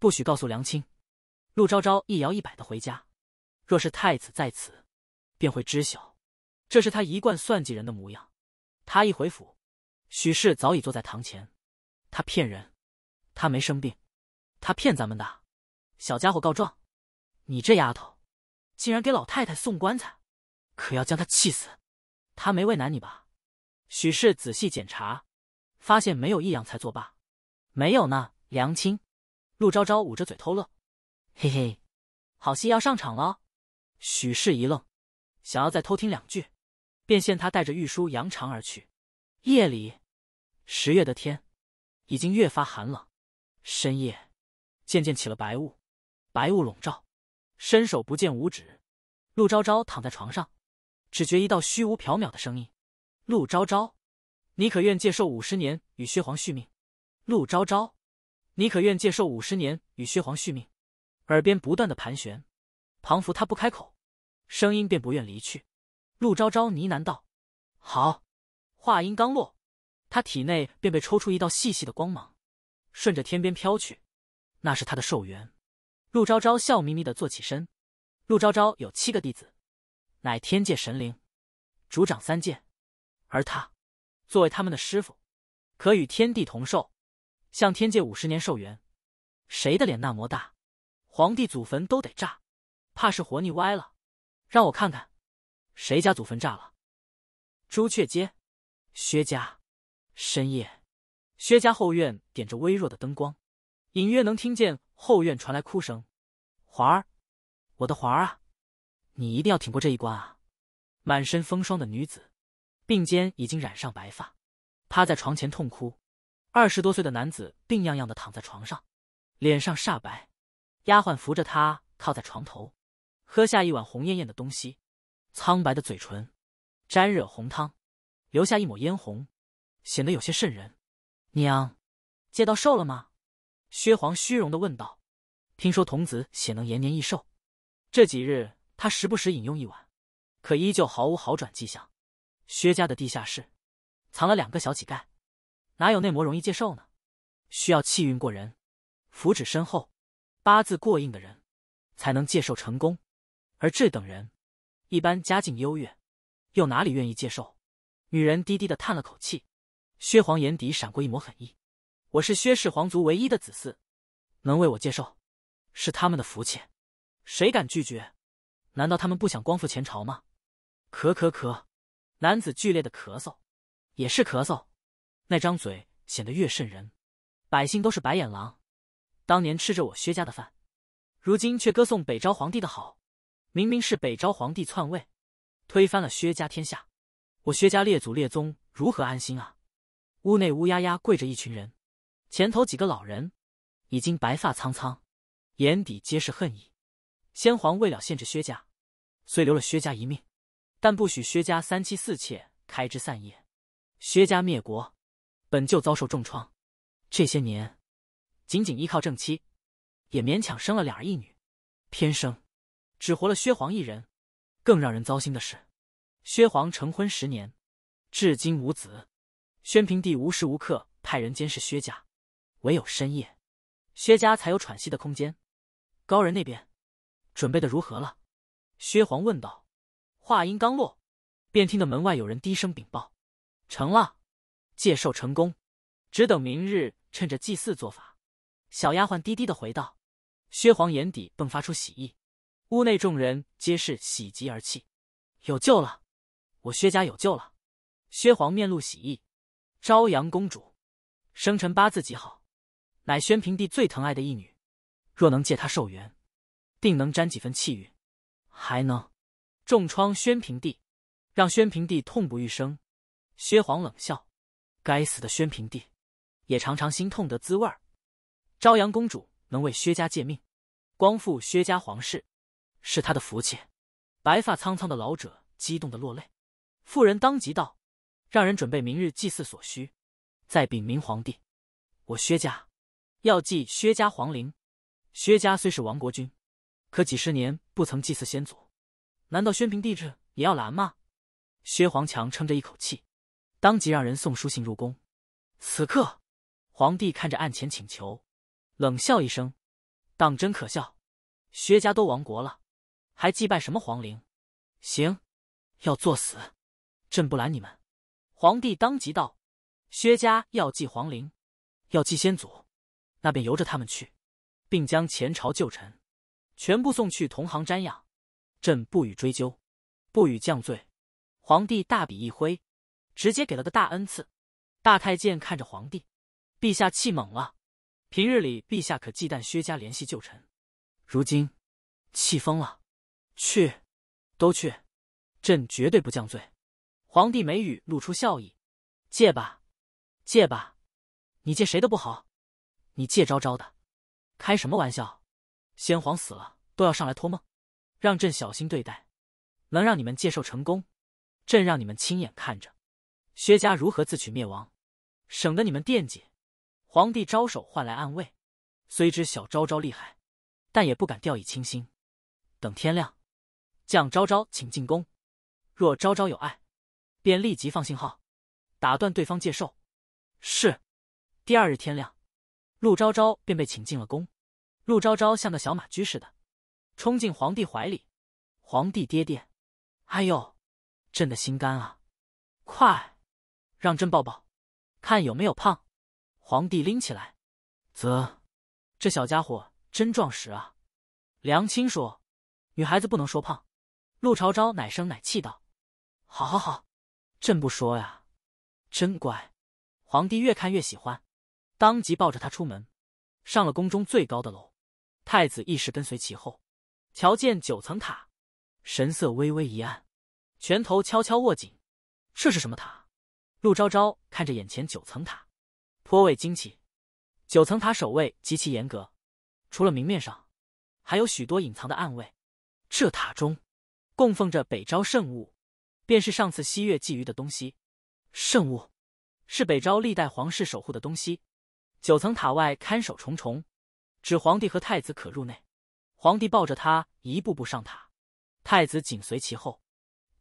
不许告诉梁青。陆昭昭一摇一摆的回家。若是太子在此，便会知晓。这是他一贯算计人的模样。他一回府，许氏早已坐在堂前。他骗人，他没生病。他骗咱们的，小家伙告状，你这丫头，竟然给老太太送棺材，可要将她气死。他没为难你吧？许氏仔细检查，发现没有异样，才作罢。没有呢，良亲。陆昭昭捂着嘴偷乐，嘿嘿，好戏要上场了。许氏一愣，想要再偷听两句，便现他带着玉书扬长而去。夜里，十月的天已经越发寒冷，深夜。渐渐起了白雾，白雾笼罩，伸手不见五指。陆昭昭躺在床上，只觉一道虚无缥缈的声音：“陆昭昭，你可愿借寿五十年与薛皇续命？”“陆昭昭，你可愿借寿五十年与薛皇续命？”耳边不断的盘旋，庞福他不开口，声音便不愿离去。陆昭昭呢喃道：“好。”话音刚落，他体内便被抽出一道细细的光芒，顺着天边飘去。那是他的寿元。陆昭昭笑眯眯的坐起身。陆昭昭有七个弟子，乃天界神灵，主掌三界。而他作为他们的师傅，可与天地同寿，向天界五十年寿元。谁的脸那么大？皇帝祖坟都得炸，怕是活腻歪了。让我看看，谁家祖坟炸了？朱雀街，薛家。深夜，薛家后院点着微弱的灯光。隐约能听见后院传来哭声，环儿，我的环儿啊，你一定要挺过这一关啊！满身风霜的女子，并肩已经染上白发，趴在床前痛哭。二十多岁的男子病怏怏的躺在床上，脸上煞白。丫鬟扶着他靠在床头，喝下一碗红艳艳的东西，苍白的嘴唇沾惹红汤，留下一抹嫣红，显得有些渗人。娘，借到寿了吗？薛皇虚荣的问道：“听说童子血能延年益寿，这几日他时不时饮用一碗，可依旧毫无好转迹象。薛家的地下室藏了两个小乞丐，哪有那魔容易接受呢？需要气运过人、福祉深厚、八字过硬的人才能接受成功，而这等人一般家境优越，又哪里愿意接受？”女人低低的叹了口气，薛皇眼底闪过一抹狠意。我是薛氏皇族唯一的子嗣，能为我接受，是他们的福气。谁敢拒绝？难道他们不想光复前朝吗？咳咳咳，男子剧烈的咳嗽，也是咳嗽。那张嘴显得越瘆人。百姓都是白眼狼，当年吃着我薛家的饭，如今却歌颂北朝皇帝的好。明明是北朝皇帝篡位，推翻了薛家天下，我薛家列祖列宗如何安心啊？屋内乌压压跪着一群人。前头几个老人，已经白发苍苍，眼底皆是恨意。先皇为了限制薛家，虽留了薛家一命，但不许薛家三妻四妾，开枝散叶。薛家灭国，本就遭受重创，这些年，仅仅依靠正妻，也勉强生了俩儿一女。偏生，只活了薛皇一人。更让人糟心的是，薛皇成婚十年，至今无子。宣平帝无时无刻派人监视薛家。唯有深夜，薛家才有喘息的空间。高人那边，准备的如何了？薛皇问道。话音刚落，便听得门外有人低声禀报：“成了，借寿成功，只等明日趁着祭祀做法。”小丫鬟低低的回道。薛皇眼底迸发出喜意，屋内众人皆是喜极而泣：“有救了，我薛家有救了！”薛皇面露喜意。朝阳公主，生辰八字极好。乃宣平帝最疼爱的义女，若能借她寿元，定能沾几分气运，还能重创宣平帝，让宣平帝痛不欲生。薛皇冷笑：“该死的宣平帝，也常常心痛的滋味。”朝阳公主能为薛家借命，光复薛家皇室，是她的福气。白发苍苍的老者激动的落泪，妇人当即道：“让人准备明日祭祀所需，再禀明皇帝，我薛家。”要祭薛家皇陵，薛家虽是亡国君，可几十年不曾祭祀先祖，难道宣平帝制也要拦吗？薛皇强撑着一口气，当即让人送书信入宫。此刻，皇帝看着案前请求，冷笑一声：“当真可笑，薛家都亡国了，还祭拜什么皇陵？行，要作死，朕不拦你们。”皇帝当即道：“薛家要祭皇陵，要祭先祖。”那便由着他们去，并将前朝旧臣全部送去同行瞻仰，朕不予追究，不予降罪。皇帝大笔一挥，直接给了个大恩赐。大太监看着皇帝，陛下气懵了。平日里陛下可忌惮薛家联系旧臣，如今气疯了，去，都去，朕绝对不降罪。皇帝眉宇露出笑意，借吧，借吧，你借谁都不好。你借招招的，开什么玩笑？先皇死了都要上来托梦，让朕小心对待。能让你们接受成功，朕让你们亲眼看着薛家如何自取灭亡，省得你们惦记。皇帝招手换来暗卫，虽知小昭昭厉害，但也不敢掉以轻心。等天亮，将昭昭请进宫。若昭昭有碍，便立即放信号，打断对方接受。是。第二日天亮。陆昭昭便被请进了宫，陆昭昭像个小马驹似的，冲进皇帝怀里。皇帝爹爹，哎呦，朕的心肝啊！快，让朕抱抱，看有没有胖。皇帝拎起来，啧，这小家伙真壮实啊。梁清说：“女孩子不能说胖。”陆朝朝奶声奶气道：“好好好，朕不说呀，真乖。”皇帝越看越喜欢。当即抱着他出门，上了宫中最高的楼，太子亦是跟随其后。瞧见九层塔，神色微微一暗，拳头悄悄握紧。这是什么塔？陆昭昭看着眼前九层塔，颇为惊奇。九层塔守卫极其严格，除了明面上，还有许多隐藏的暗卫。这塔中，供奉着北昭圣物，便是上次西月觊觎的东西。圣物，是北昭历代皇室守护的东西。九层塔外看守重重，只皇帝和太子可入内。皇帝抱着他一步步上塔，太子紧随其后。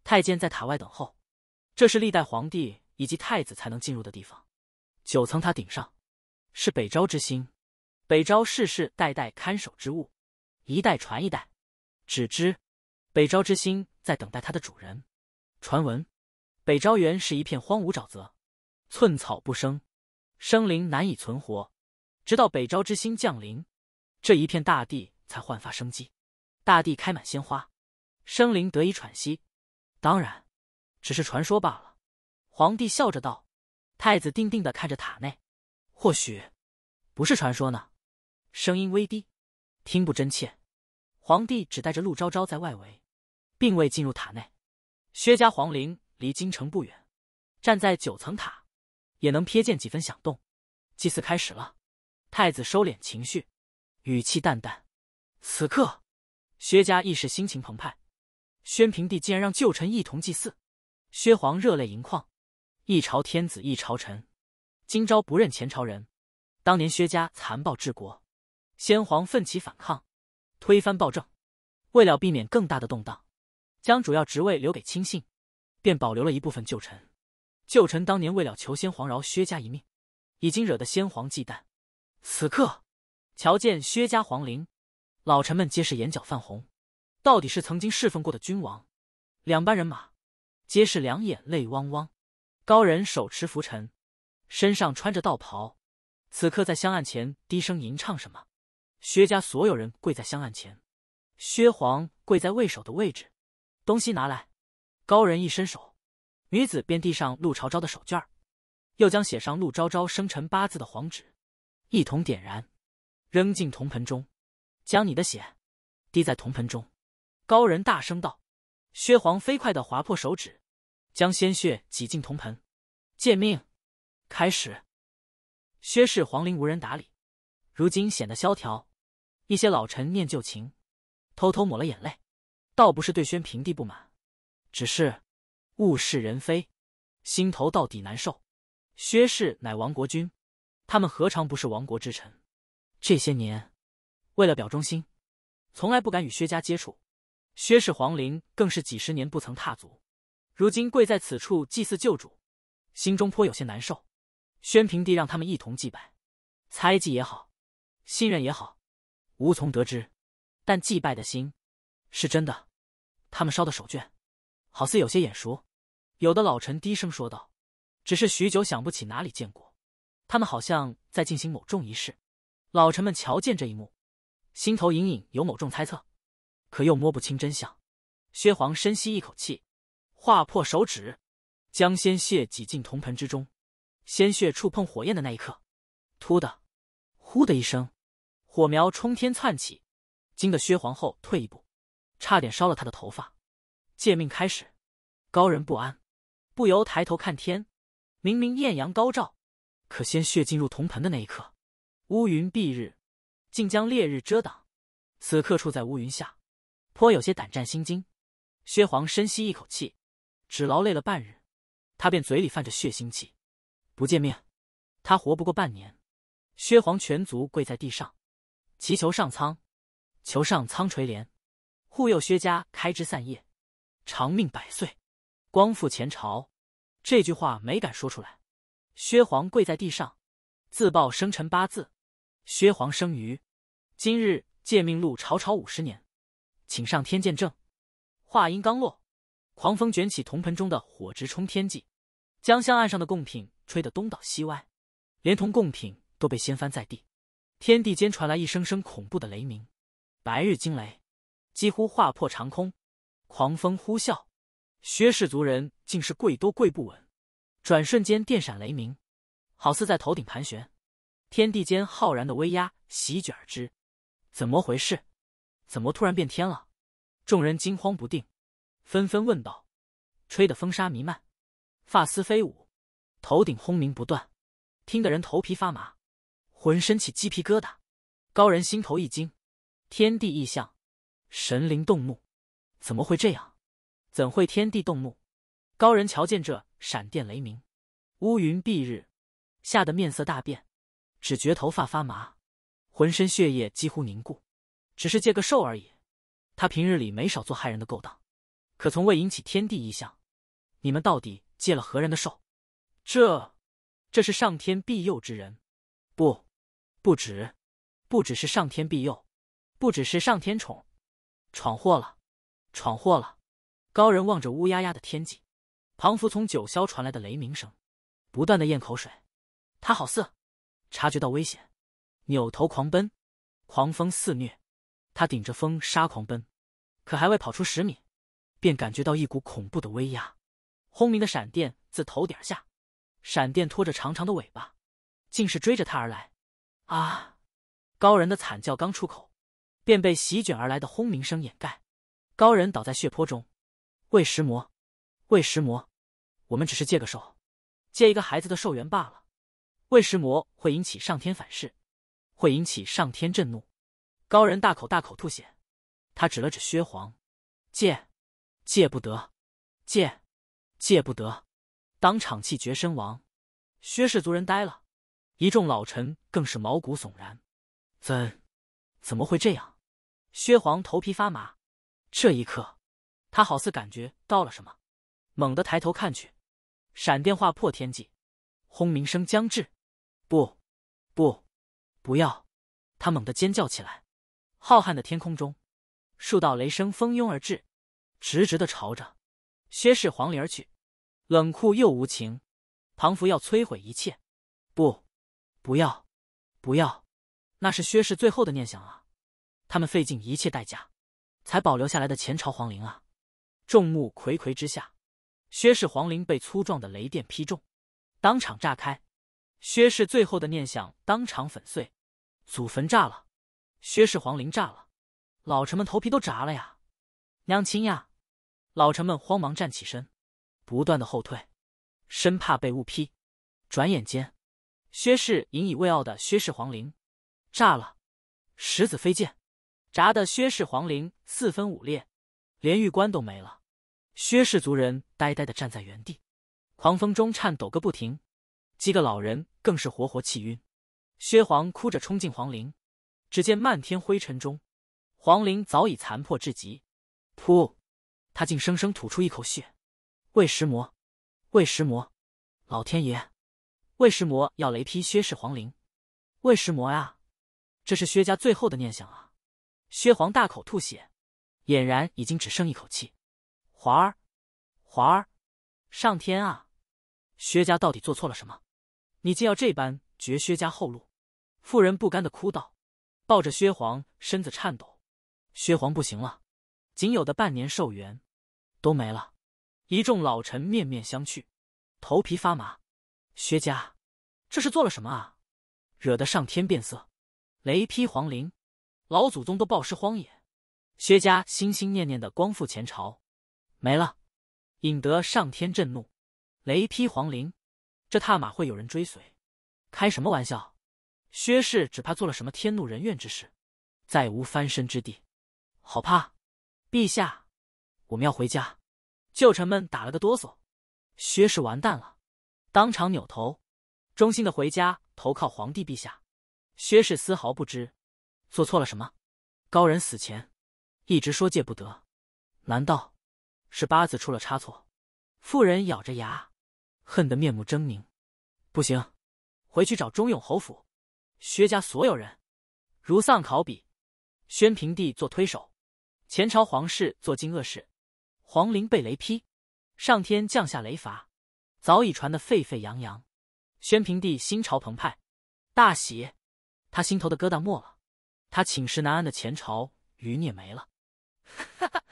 太监在塔外等候。这是历代皇帝以及太子才能进入的地方。九层塔顶上是北昭之星，北昭世世代代看守之物，一代传一代。只知北昭之星在等待它的主人。传闻，北昭原是一片荒芜沼泽，寸草不生。生灵难以存活，直到北朝之星降临，这一片大地才焕发生机，大地开满鲜花，生灵得以喘息。当然，只是传说罢了。皇帝笑着道：“太子定定的看着塔内，或许不是传说呢。”声音微低，听不真切。皇帝只带着陆昭昭在外围，并未进入塔内。薛家皇陵离京城不远，站在九层塔。也能瞥见几分响动，祭祀开始了。太子收敛情绪，语气淡淡。此刻，薛家亦是心情澎湃。宣平帝竟然让旧臣一同祭祀，薛皇热泪盈眶。一朝天子一朝臣，今朝不认前朝人。当年薛家残暴治国，先皇奋起反抗，推翻暴政。为了避免更大的动荡，将主要职位留给亲信，便保留了一部分旧臣。旧臣当年为了求先皇饶薛家一命，已经惹得先皇忌惮。此刻，瞧见薛家皇陵，老臣们皆是眼角泛红。到底是曾经侍奉过的君王，两班人马皆是两眼泪汪汪。高人手持拂尘，身上穿着道袍，此刻在香案前低声吟唱什么。薛家所有人跪在香案前，薛皇跪在魏首的位置。东西拿来。高人一伸手。女子便递上陆朝朝的手绢儿，又将写上陆昭昭生辰八字的黄纸一同点燃，扔进铜盆中，将你的血滴在铜盆中。高人大声道：“薛皇，飞快的划破手指，将鲜血挤进铜盆，贱命开始。”薛氏皇陵无人打理，如今显得萧条。一些老臣念旧情，偷偷抹了眼泪，倒不是对宣平帝不满，只是。物是人非，心头到底难受。薛氏乃亡国君，他们何尝不是亡国之臣？这些年，为了表忠心，从来不敢与薛家接触。薛氏皇陵更是几十年不曾踏足。如今跪在此处祭祀旧主，心中颇有些难受。宣平帝让他们一同祭拜，猜忌也好，信任也好，无从得知。但祭拜的心是真的。他们烧的手绢，好似有些眼熟。有的老臣低声说道：“只是许久想不起哪里见过，他们好像在进行某种仪式。”老臣们瞧见这一幕，心头隐隐有某种猜测，可又摸不清真相。薛皇深吸一口气，划破手指，将鲜血挤进铜盆之中。鲜血触碰火焰的那一刻，突的，呼的一声，火苗冲天窜起，惊得薛皇后退一步，差点烧了他的头发。借命开始，高人不安。不由抬头看天，明明艳阳高照，可鲜血进入铜盆的那一刻，乌云蔽日，竟将烈日遮挡。此刻处在乌云下，颇有些胆战心惊。薛皇深吸一口气，只劳累了半日，他便嘴里泛着血腥气。不见面，他活不过半年。薛皇全族跪在地上，祈求上苍，求上苍垂怜，护佑薛家开枝散叶，长命百岁。光复前朝，这句话没敢说出来。薛皇跪在地上，自报生辰八字。薛皇生于今日，借命禄朝朝五十年，请上天见证。话音刚落，狂风卷起铜盆中的火，直冲天际，将香案上的贡品吹得东倒西歪，连同贡品都被掀翻在地。天地间传来一声声恐怖的雷鸣，白日惊雷，几乎划破长空。狂风呼啸。薛氏族人竟是跪都跪不稳，转瞬间电闪雷鸣，好似在头顶盘旋，天地间浩然的威压席卷而至。怎么回事？怎么突然变天了？众人惊慌不定，纷纷问道。吹的风沙弥漫，发丝飞舞，头顶轰鸣不断，听得人头皮发麻，浑身起鸡皮疙瘩。高人心头一惊，天地异象，神灵动怒，怎么会这样？怎会天地动怒？高人瞧见这闪电雷鸣、乌云蔽日，吓得面色大变，只觉头发发麻，浑身血液几乎凝固。只是借个寿而已。他平日里没少做害人的勾当，可从未引起天地异象。你们到底借了何人的寿？这，这是上天庇佑之人。不，不止，不只是上天庇佑，不只是上天宠。闯祸了，闯祸了。高人望着乌压压的天际，仿佛从九霄传来的雷鸣声，不断的咽口水。他好似察觉到危险，扭头狂奔。狂风肆虐，他顶着风沙狂奔，可还未跑出十米，便感觉到一股恐怖的威压。轰鸣的闪电自头顶下，闪电拖着长长的尾巴，竟是追着他而来。啊！高人的惨叫刚出口，便被席卷而来的轰鸣声掩盖。高人倒在血泊中。喂食魔，喂食魔，我们只是借个手，借一个孩子的寿元罢了。喂食魔会引起上天反噬，会引起上天震怒。高人大口大口吐血，他指了指薛皇，借，借不得，借，借不得，当场气绝身亡。薛氏族人呆了，一众老臣更是毛骨悚然，怎，怎么会这样？薛皇头皮发麻，这一刻。他好似感觉到了什么，猛地抬头看去，闪电划破天际，轰鸣声将至。不，不，不要！他猛地尖叫起来。浩瀚的天空中，数道雷声蜂拥而至，直直的朝着薛氏皇陵而去，冷酷又无情。庞福要摧毁一切。不，不要，不要！那是薛氏最后的念想啊，他们费尽一切代价才保留下来的前朝皇陵啊！众目睽睽之下，薛氏皇陵被粗壮的雷电劈中，当场炸开。薛氏最后的念想当场粉碎，祖坟炸了，薛氏皇陵炸了，老臣们头皮都炸了呀！娘亲呀！老臣们慌忙站起身，不断的后退，生怕被误劈。转眼间，薛氏引以为傲的薛氏皇陵炸了，石子飞溅，炸的薛氏皇陵四分五裂，连玉棺都没了。薛氏族人呆呆的站在原地，狂风中颤抖个不停。几个老人更是活活气晕。薛皇哭着冲进皇陵，只见漫天灰尘中，皇陵早已残破至极。噗，他竟生生吐出一口血。魏石魔，魏石魔，老天爷，魏石魔要雷劈薛氏皇陵！魏石魔啊，这是薛家最后的念想啊！薛皇大口吐血，俨然已经只剩一口气。华儿，华儿，上天啊！薛家到底做错了什么？你竟要这般绝薛家后路，妇人不甘的哭道，抱着薛皇，身子颤抖。薛皇不行了，仅有的半年寿元都没了。一众老臣面面相觑，头皮发麻。薛家这是做了什么啊？惹得上天变色，雷劈皇陵，老祖宗都暴尸荒野。薛家心心念念的光复前朝。没了，引得上天震怒，雷劈皇陵，这踏马会有人追随？开什么玩笑？薛氏只怕做了什么天怒人怨之事，再无翻身之地。好怕！陛下，我们要回家。旧臣们打了个哆嗦，薛氏完蛋了，当场扭头，忠心的回家投靠皇帝陛下。薛氏丝毫不知，做错了什么？高人死前一直说戒不得，难道？是八字出了差错，妇人咬着牙，恨得面目狰狞。不行，回去找忠勇侯府，薛家所有人，如丧考妣。宣平帝做推手，前朝皇室做惊恶事，皇陵被雷劈，上天降下雷罚，早已传得沸沸扬扬。宣平帝心潮澎湃，大喜，他心头的疙瘩没了，他寝食难安的前朝余孽没了，哈哈。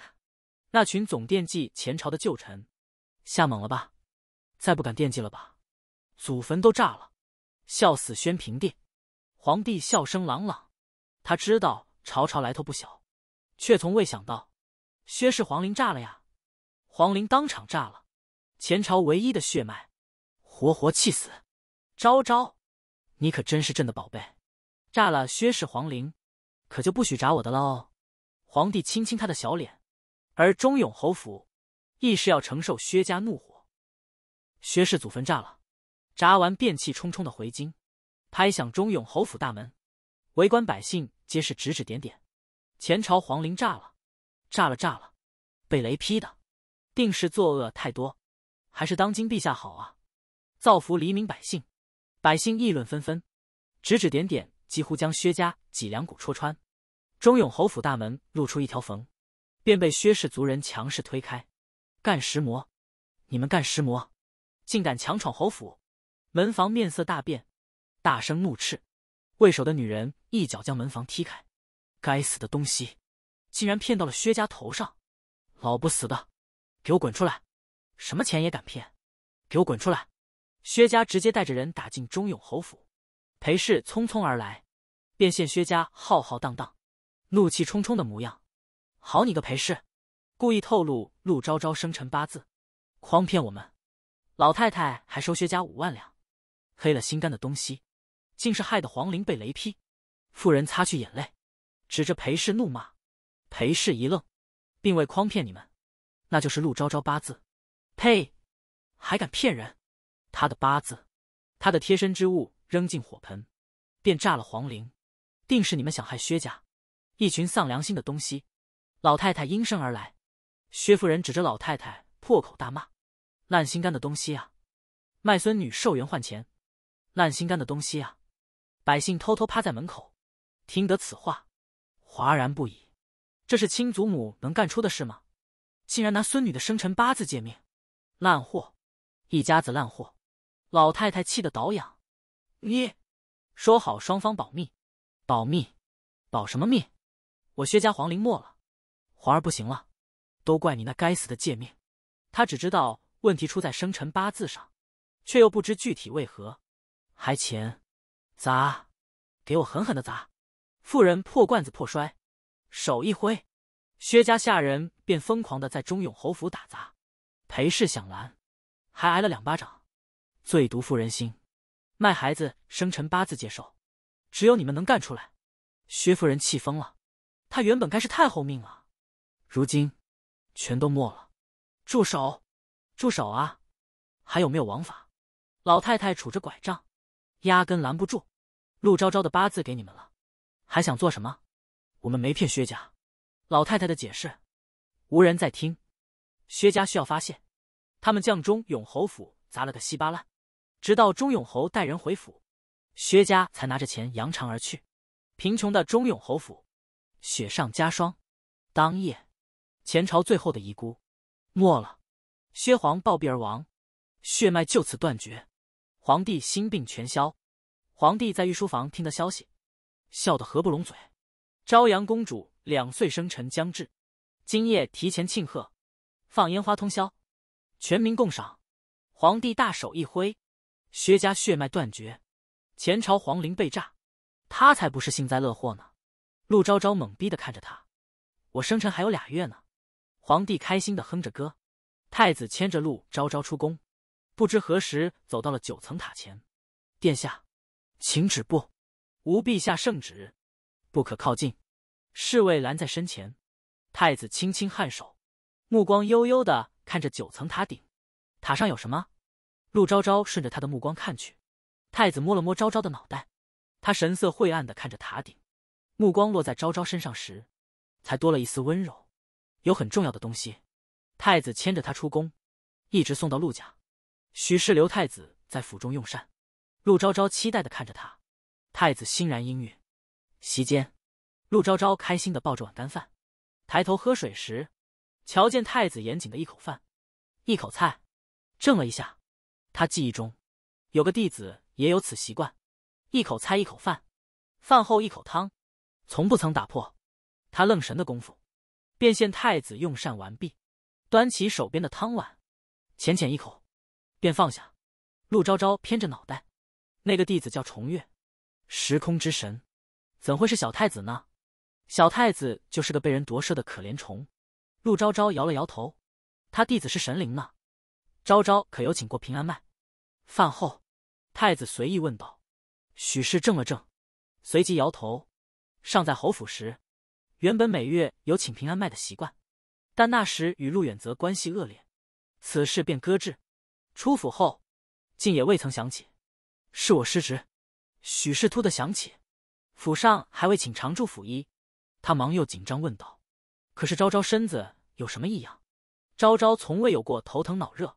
那群总惦记前朝的旧臣，吓懵了吧？再不敢惦记了吧？祖坟都炸了，笑死宣平帝！皇帝笑声朗朗，他知道朝朝来头不小，却从未想到，薛氏皇陵炸了呀！皇陵当场炸了，前朝唯一的血脉，活活气死！昭昭，你可真是朕的宝贝，炸了薛氏皇陵，可就不许炸我的喽！皇帝亲亲他的小脸。而忠勇侯府亦是要承受薛家怒火。薛氏祖坟炸了，炸完便气冲冲的回京，拍响忠勇侯府大门。围观百姓皆是指指点点。前朝皇陵炸了，炸了，炸了，被雷劈的，定是作恶太多。还是当今陛下好啊，造福黎民百姓。百姓议论纷纷，指指点点，几乎将薛家脊梁骨戳穿。忠勇侯府大门露出一条缝。便被薛氏族人强势推开。干石魔，你们干石魔，竟敢强闯侯府！门房面色大变，大声怒斥。为首的女人一脚将门房踢开。该死的东西，竟然骗到了薛家头上！老不死的，给我滚出来！什么钱也敢骗！给我滚出来！薛家直接带着人打进忠勇侯府。裴氏匆匆而来，便现薛家浩浩荡荡、怒气冲冲的模样。好你个裴氏，故意透露陆昭昭生辰八字，诓骗我们。老太太还收薛家五万两，黑了心肝的东西，竟是害得黄玲被雷劈。妇人擦去眼泪，指着裴氏怒骂。裴氏一愣，并未诓骗你们，那就是陆昭昭八字。呸！还敢骗人！他的八字，他的贴身之物扔进火盆，便炸了黄陵，定是你们想害薛家，一群丧良心的东西。老太太应声而来，薛夫人指着老太太破口大骂：“烂心肝的东西啊！卖孙女寿元换钱，烂心肝的东西啊！”百姓偷偷趴在门口，听得此话，哗然不已。这是亲祖母能干出的事吗？竟然拿孙女的生辰八字借命，烂货！一家子烂货！老太太气得倒仰：“你，说好双方保密，保密，保什么密？我薛家皇陵没了！”皇儿不行了，都怪你那该死的贱命！他只知道问题出在生辰八字上，却又不知具体为何。还钱，砸，给我狠狠的砸！妇人破罐子破摔，手一挥，薛家下人便疯狂的在忠勇侯府打砸。裴氏想拦，还挨了两巴掌。最毒妇人心，卖孩子生辰八字接受，只有你们能干出来。薛夫人气疯了，她原本该是太后命啊！如今，全都没了。住手！住手啊！还有没有王法？老太太杵着拐杖，压根拦不住。陆昭昭的八字给你们了，还想做什么？我们没骗薛家。老太太的解释，无人在听。薛家需要发现，他们将中永侯府砸了个稀巴烂。直到中永侯带人回府，薛家才拿着钱扬长而去。贫穷的中永侯府，雪上加霜。当夜。前朝最后的遗孤，没了，薛皇暴毙而亡，血脉就此断绝。皇帝心病全消。皇帝在御书房听得消息，笑得合不拢嘴。朝阳公主两岁生辰将至，今夜提前庆贺，放烟花通宵，全民共赏。皇帝大手一挥，薛家血脉断绝，前朝皇陵被炸。他才不是幸灾乐祸呢！陆昭昭懵逼的看着他，我生辰还有俩月呢。皇帝开心的哼着歌，太子牵着陆昭昭出宫，不知何时走到了九层塔前。殿下，请止步，无陛下圣旨，不可靠近。侍卫拦在身前，太子轻轻颔首，目光悠悠的看着九层塔顶。塔上有什么？陆昭昭顺着他的目光看去，太子摸了摸昭昭的脑袋，他神色晦暗的看着塔顶，目光落在昭昭身上时，才多了一丝温柔。有很重要的东西，太子牵着他出宫，一直送到陆家。许氏留太子在府中用膳，陆昭昭期待的看着他，太子欣然应允。席间，陆昭昭开心的抱着碗干饭，抬头喝水时，瞧见太子严谨的一口饭，一口菜，怔了一下。他记忆中有个弟子也有此习惯，一口菜一口饭，饭后一口汤，从不曾打破。他愣神的功夫。便现太子用膳完毕，端起手边的汤碗，浅浅一口，便放下。陆昭昭偏着脑袋，那个弟子叫重月，时空之神，怎会是小太子呢？小太子就是个被人夺舍的可怜虫。陆昭昭摇了摇头，他弟子是神灵呢。昭昭可有请过平安脉？饭后，太子随意问道。许氏怔了怔，随即摇头。尚在侯府时。原本每月有请平安脉的习惯，但那时与陆远泽关系恶劣，此事便搁置。出府后，竟也未曾想起，是我失职。许氏突的想起，府上还未请常驻府医，他忙又紧张问道：“可是昭昭身子有什么异样？”昭昭从未有过头疼脑热，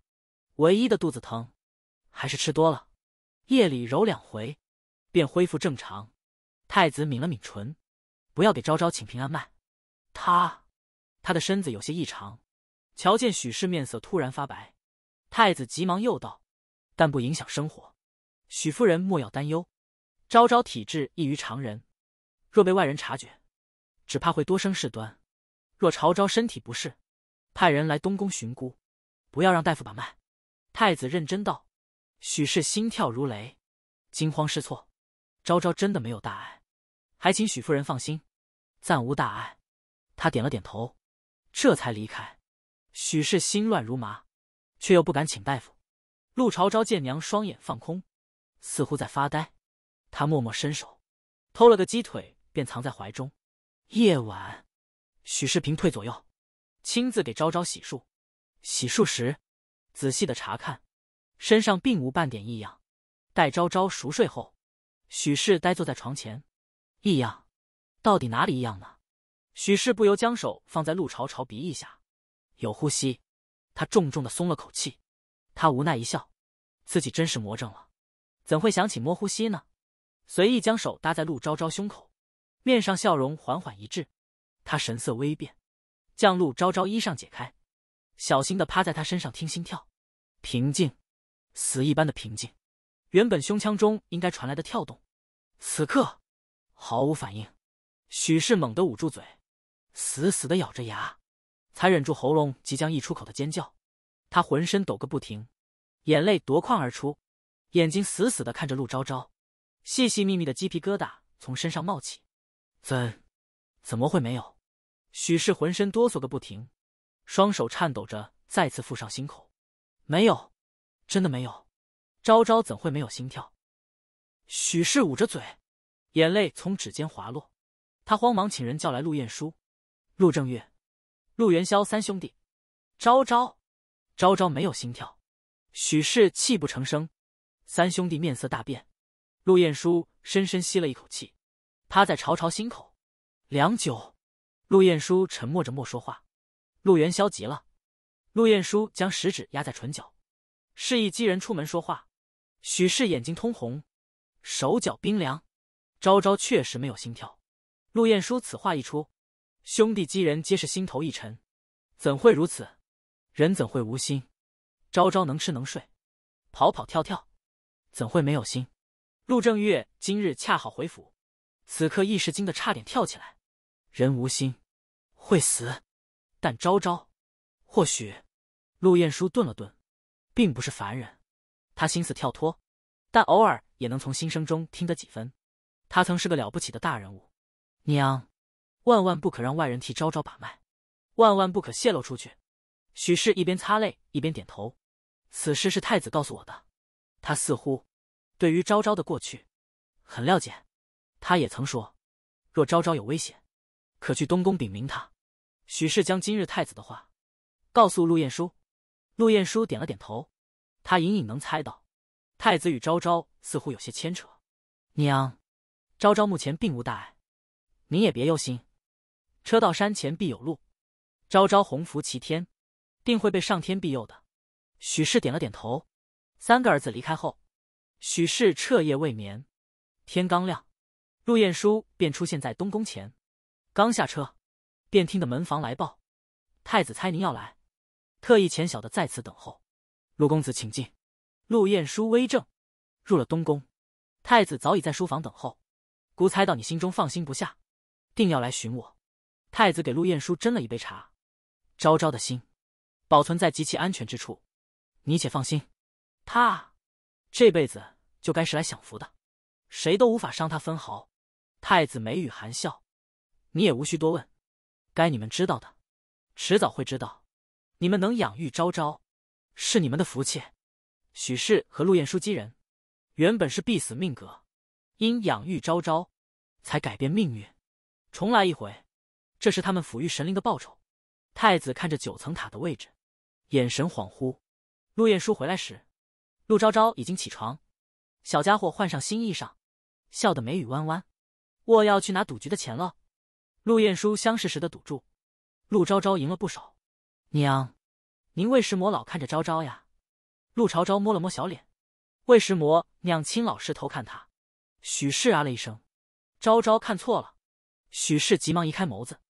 唯一的肚子疼，还是吃多了，夜里揉两回，便恢复正常。太子抿了抿唇。不要给昭昭请平安脉，他，他的身子有些异常。瞧见许氏面色突然发白，太子急忙又道：“但不影响生活，许夫人莫要担忧。昭昭体质异于常人，若被外人察觉，只怕会多生事端。若朝昭身体不适，派人来东宫寻姑，不要让大夫把脉。”太子认真道。许氏心跳如雷，惊慌失措。昭昭真的没有大碍。还请许夫人放心，暂无大碍。他点了点头，这才离开。许氏心乱如麻，却又不敢请大夫。陆朝朝见娘双眼放空，似乎在发呆，他默默伸手，偷了个鸡腿，便藏在怀中。夜晚，许世平退左右，亲自给昭昭洗漱。洗漱时，仔细的查看，身上并无半点异样。待昭昭熟睡后，许氏呆坐在床前。异样，到底哪里异样呢？许氏不由将手放在陆朝朝鼻翼下，有呼吸，他重重的松了口气。他无奈一笑，自己真是魔怔了，怎会想起摸呼吸呢？随意将手搭在陆昭昭胸口，面上笑容缓缓一滞，他神色微变，将陆昭昭衣裳解开，小心的趴在他身上听心跳，平静，死一般的平静。原本胸腔中应该传来的跳动，此刻。毫无反应，许氏猛地捂住嘴，死死的咬着牙，才忍住喉咙即将溢出口的尖叫。他浑身抖个不停，眼泪夺眶而出，眼睛死死的看着陆昭昭，细细密密的鸡皮疙瘩从身上冒起。怎怎么会没有？许氏浑身哆嗦个不停，双手颤抖着再次附上心口。没有，真的没有。昭昭怎会没有心跳？许氏捂着嘴。眼泪从指尖滑落，他慌忙请人叫来陆晏书、陆正月、陆元宵三兄弟。昭昭，昭昭没有心跳，许氏泣不成声，三兄弟面色大变。陆晏书深深吸了一口气，趴在朝朝心口，良久，陆晏书沉默着没说话。陆元宵急了，陆晏书将食指压在唇角，示意几人出门说话。许氏眼睛通红，手脚冰凉。昭昭确实没有心跳。陆晏书此话一出，兄弟几人皆是心头一沉。怎会如此？人怎会无心？昭昭能吃能睡，跑跑跳跳，怎会没有心？陆正月今日恰好回府，此刻一时惊得差点跳起来。人无心，会死。但昭昭，或许……陆晏书顿了顿，并不是凡人，他心思跳脱，但偶尔也能从心声中听得几分。他曾是个了不起的大人物，娘，万万不可让外人替昭昭把脉，万万不可泄露出去。许氏一边擦泪一边点头。此事是太子告诉我的，他似乎对于昭昭的过去很了解。他也曾说，若昭昭有危险，可去东宫禀明他。许氏将今日太子的话告诉陆晏殊，陆晏殊点了点头。他隐隐能猜到，太子与昭昭似乎有些牵扯。娘。昭昭目前并无大碍，您也别忧心。车到山前必有路，昭昭鸿福齐天，定会被上天庇佑的。许氏点了点头。三个儿子离开后，许氏彻夜未眠。天刚亮，陆晏殊便出现在东宫前，刚下车，便听得门房来报：太子猜您要来，特意遣小的在此等候。陆公子，请进。陆晏殊微怔，入了东宫，太子早已在书房等候。姑猜到你心中放心不下，定要来寻我。太子给陆晏书斟了一杯茶。昭昭的心保存在极其安全之处，你且放心，他这辈子就该是来享福的，谁都无法伤他分毫。太子眉宇含笑，你也无需多问，该你们知道的，迟早会知道。你们能养育昭昭，是你们的福气。许氏和陆晏书几人原本是必死命格，因养育昭昭。才改变命运重来一回这是他们抚育神灵的报酬太子看着九层塔的位置眼神恍惚陆晏书回来时陆昭昭已经起床小家伙换上新衣裳笑得眉宇弯弯我要去拿赌局的钱了陆晏书相识时的赌注陆昭昭赢了不少娘您为什么老看着昭昭呀陆朝朝摸了摸小脸为什么娘亲老是偷看他？许氏啊了一声昭昭看错了，许氏急忙移开眸子。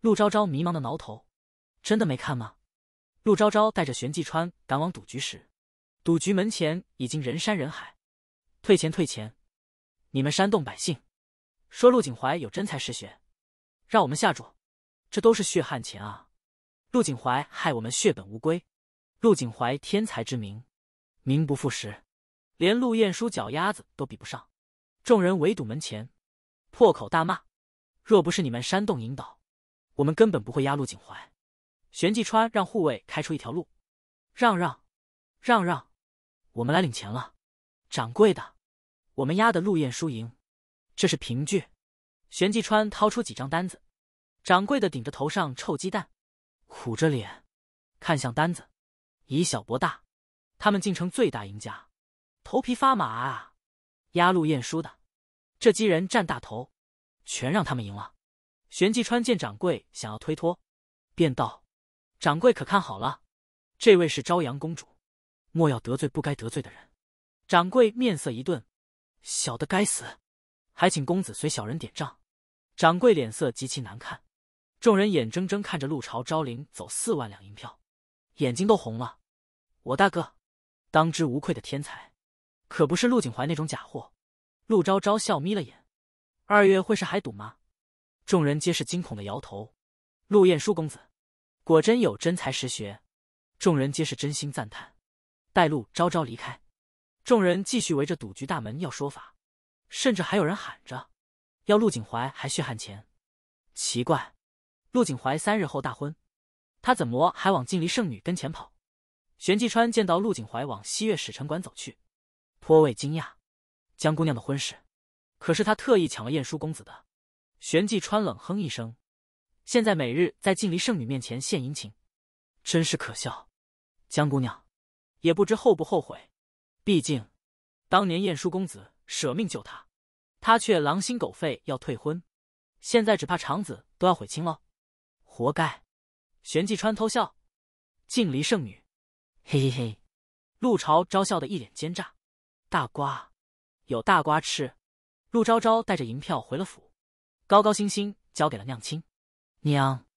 陆昭昭迷茫的挠头：“真的没看吗？”陆昭昭带着玄继川赶往赌局时，赌局门前已经人山人海。退钱，退钱！你们煽动百姓，说陆景怀有真才实学，让我们下注，这都是血汗钱啊！陆景怀害我们血本无归。陆景怀天才之名，名不副实，连陆晏书脚丫子都比不上。众人围堵门前。破口大骂，若不是你们煽动引导，我们根本不会压陆景怀。玄继川让护卫开出一条路，让让让让，我们来领钱了。掌柜的，我们压的陆晏输赢，这是凭据。玄继川掏出几张单子，掌柜的顶着头上臭鸡蛋，苦着脸看向单子，以小博大，他们竟成最大赢家，头皮发麻啊！压陆晏输的。这几人占大头，全让他们赢了。玄机川见掌柜想要推脱，便道：“掌柜可看好了，这位是朝阳公主，莫要得罪不该得罪的人。”掌柜面色一顿：“小的该死，还请公子随小人点账。”掌柜脸色极其难看，众人眼睁睁看着陆朝昭陵走四万两银票，眼睛都红了。我大哥，当之无愧的天才，可不是陆景怀那种假货。陆昭昭笑眯了眼，二月会是还赌吗？众人皆是惊恐的摇头。陆晏书公子，果真有真才实学，众人皆是真心赞叹。带陆昭昭离开，众人继续围着赌局大门要说法，甚至还有人喊着要陆景怀还血汗钱。奇怪，陆景怀三日后大婚，他怎么还往晋离圣女跟前跑？玄继川见到陆景怀往西月使臣馆走去，颇为惊讶。江姑娘的婚事，可是她特意抢了晏殊公子的。玄寂川冷哼一声，现在每日在静离圣女面前献殷勤，真是可笑。江姑娘，也不知后不后悔。毕竟，当年晏殊公子舍命救她，她却狼心狗肺要退婚，现在只怕肠子都要悔青了。活该！玄寂川偷笑。静离圣女，嘿嘿嘿。陆朝朝笑得一脸奸诈，大瓜。有大瓜吃，陆昭昭带着银票回了府，高高兴兴交给了娘亲。娘，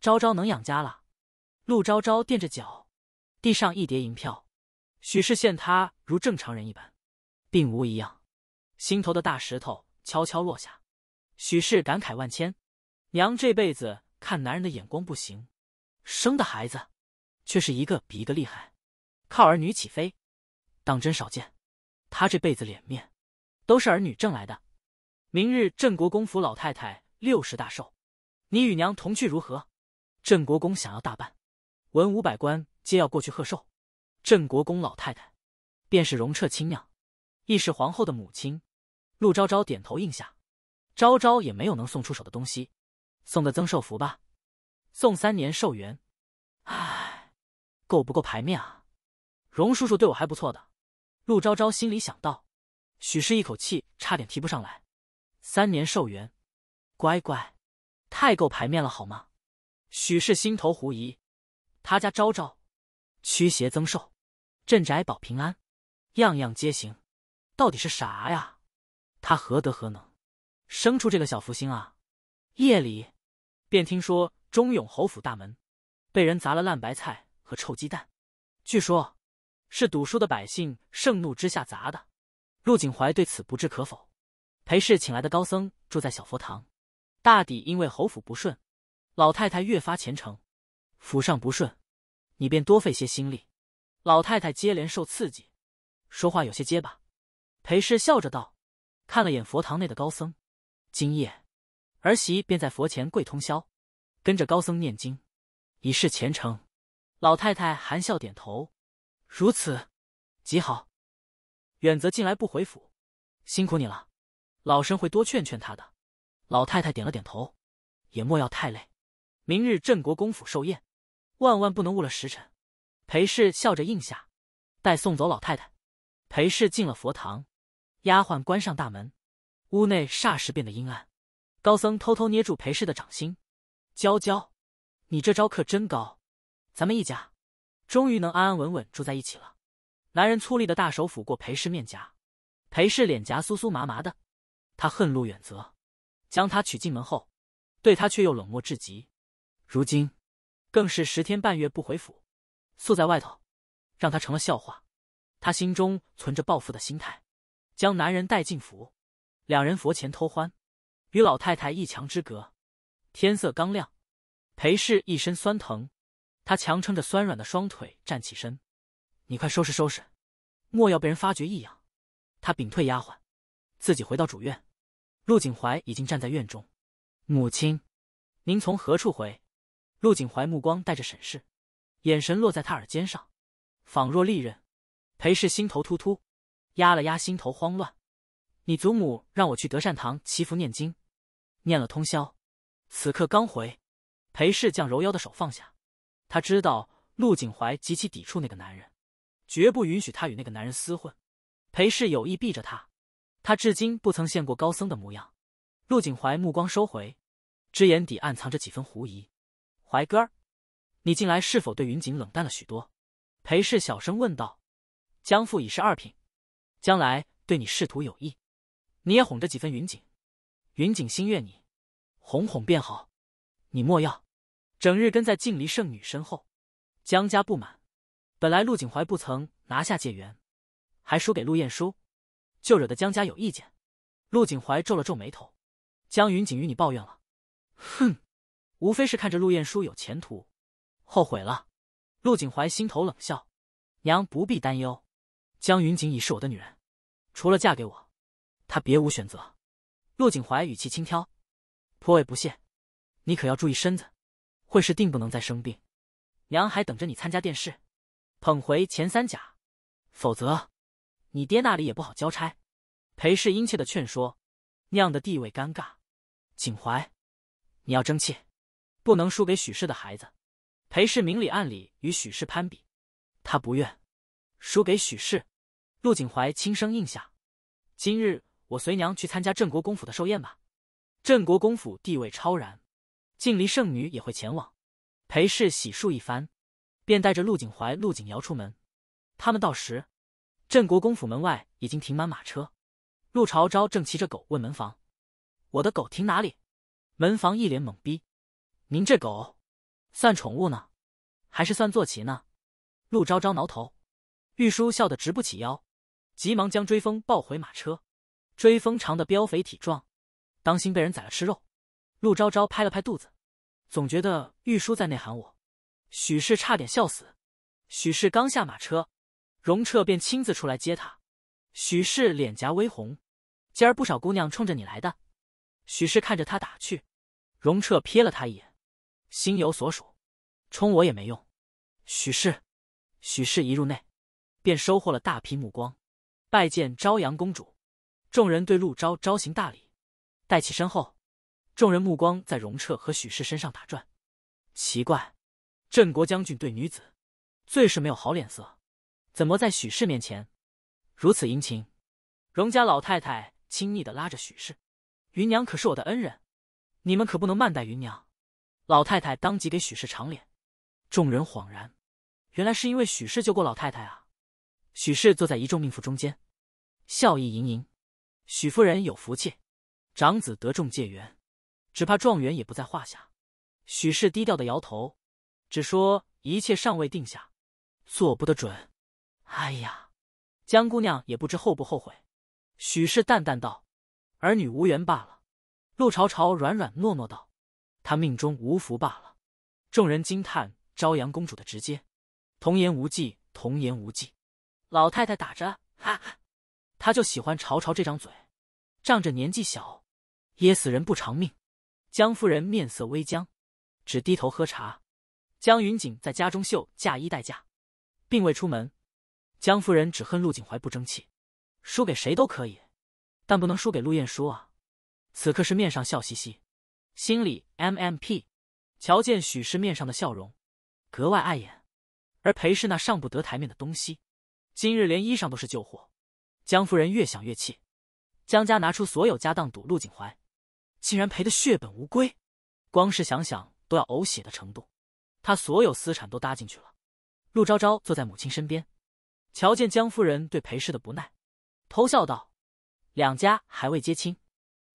昭昭能养家了。陆昭昭垫着脚，递上一叠银票，许氏见他如正常人一般，并无异样，心头的大石头悄悄落下。许氏感慨万千：娘这辈子看男人的眼光不行，生的孩子却是一个比一个厉害，靠儿女起飞，当真少见。他这辈子脸面。都是儿女挣来的。明日镇国公府老太太六十大寿，你与娘同去如何？镇国公想要大办，文武百官皆要过去贺寿。镇国公老太太便是容彻亲娘，亦是皇后的母亲。陆昭昭点头应下，昭昭也没有能送出手的东西，送个增寿符吧，送三年寿元。唉，够不够排面啊？荣叔叔对我还不错的，陆昭昭心里想到。许氏一口气差点提不上来，三年寿元，乖乖，太够排面了好吗？许氏心头狐疑，他家昭昭，驱邪增寿，镇宅保平安，样样皆行，到底是啥呀？他何德何能，生出这个小福星啊？夜里，便听说忠勇侯府大门，被人砸了烂白菜和臭鸡蛋，据说，是赌输的百姓盛怒之下砸的。陆景怀对此不置可否。裴氏请来的高僧住在小佛堂，大抵因为侯府不顺，老太太越发虔诚。府上不顺，你便多费些心力。老太太接连受刺激，说话有些结巴。裴氏笑着道：“看了眼佛堂内的高僧，今夜儿媳便在佛前跪通宵，跟着高僧念经，以示虔诚。”老太太含笑点头：“如此，极好。”远则近来不回府，辛苦你了，老身会多劝劝他的。老太太点了点头，也莫要太累。明日镇国公府寿宴，万万不能误了时辰。裴氏笑着应下，待送走老太太，裴氏进了佛堂，丫鬟关上大门，屋内霎时变得阴暗。高僧偷偷捏住裴氏的掌心，娇娇，你这招可真高，咱们一家终于能安安稳稳住在一起了。男人粗粝的大手抚过裴氏面颊，裴氏脸颊酥酥麻麻的。他恨陆远泽，将他娶进门后，对他却又冷漠至极。如今，更是十天半月不回府，宿在外头，让他成了笑话。他心中存着报复的心态，将男人带进府，两人佛前偷欢，与老太太一墙之隔。天色刚亮，裴氏一身酸疼，他强撑着酸软的双腿站起身。你快收拾收拾，莫要被人发觉异样。他屏退丫鬟，自己回到主院。陆景怀已经站在院中。母亲，您从何处回？陆景怀目光带着审视，眼神落在他耳尖上，仿若利刃。裴氏心头突突，压了压心头慌乱。你祖母让我去德善堂祈福念经，念了通宵，此刻刚回。裴氏将柔腰的手放下，他知道陆景怀极其抵触那个男人。绝不允许他与那个男人厮混。裴氏有意避着他，他至今不曾现过高僧的模样。陆景怀目光收回，只眼底暗藏着几分狐疑。怀哥，你近来是否对云锦冷淡了许多？裴氏小声问道。江父已是二品，将来对你仕途有益，你也哄着几分云锦。云锦心悦你，哄哄便好。你莫要整日跟在静离圣女身后，江家不满。本来陆景怀不曾拿下解元，还输给陆晏书，就惹得江家有意见。陆景怀皱了皱眉头，江云锦与你抱怨了，哼，无非是看着陆晏书有前途，后悔了。陆景怀心头冷笑，娘不必担忧，江云锦已是我的女人，除了嫁给我，她别无选择。陆景怀语气轻佻，颇为不屑。你可要注意身子，会是定不能再生病。娘还等着你参加殿试。捧回前三甲，否则，你爹那里也不好交差。裴氏殷切的劝说，酿的地位尴尬。景怀，你要争气，不能输给许氏的孩子。裴氏明里暗里与许氏攀比，他不愿输给许氏。陆景怀轻声应下。今日我随娘去参加镇国公府的寿宴吧。镇国公府地位超然，静离圣女也会前往。裴氏洗漱一番。便带着陆景怀、陆景瑶出门。他们到时，镇国公府门外已经停满马车。陆朝昭正骑着狗问门房：“我的狗停哪里？”门房一脸懵逼：“您这狗，算宠物呢，还是算坐骑呢？”陆昭昭挠头，玉书笑得直不起腰，急忙将追风抱回马车。追风长得膘肥体壮，当心被人宰了吃肉。陆昭昭拍了拍肚子，总觉得玉书在内涵我。许氏差点笑死，许氏刚下马车，荣彻便亲自出来接他。许氏脸颊微红，今儿不少姑娘冲着你来的。许氏看着他打趣，荣彻瞥了他一眼，心有所属，冲我也没用。许氏，许氏一入内，便收获了大批目光。拜见朝阳公主，众人对陆昭昭行大礼，待起身后，众人目光在荣彻和许氏身上打转，奇怪。镇国将军对女子，最是没有好脸色，怎么在许氏面前如此殷勤？荣家老太太亲昵的拉着许氏，云娘可是我的恩人，你们可不能慢待云娘。老太太当即给许氏长脸。众人恍然，原来是因为许氏救过老太太啊。许氏坐在一众命妇中间，笑意盈盈。许夫人有福气，长子得中解元，只怕状元也不在话下。许氏低调的摇头。只说一切尚未定下，做不得准。哎呀，江姑娘也不知后不后悔。许氏淡淡道：“儿女无缘罢了。”陆朝朝软软糯糯道：“他命中无福罢了。”众人惊叹朝阳公主的直接，童言无忌，童言无忌。老太太打着哈哈，她就喜欢朝朝这张嘴，仗着年纪小，噎死人不偿命。江夫人面色微僵，只低头喝茶。江云锦在家中绣嫁衣待嫁，并未出门。江夫人只恨陆景怀不争气，输给谁都可以，但不能输给陆晏书啊！此刻是面上笑嘻嘻，心里 MMP。瞧见许氏面上的笑容，格外碍眼。而裴氏那上不得台面的东西，今日连衣裳都是旧货。江夫人越想越气，江家拿出所有家当赌陆景怀，竟然赔得血本无归，光是想想都要呕血的程度。他所有私产都搭进去了。陆昭昭坐在母亲身边，瞧见江夫人对裴氏的不耐，偷笑道：“两家还未结亲，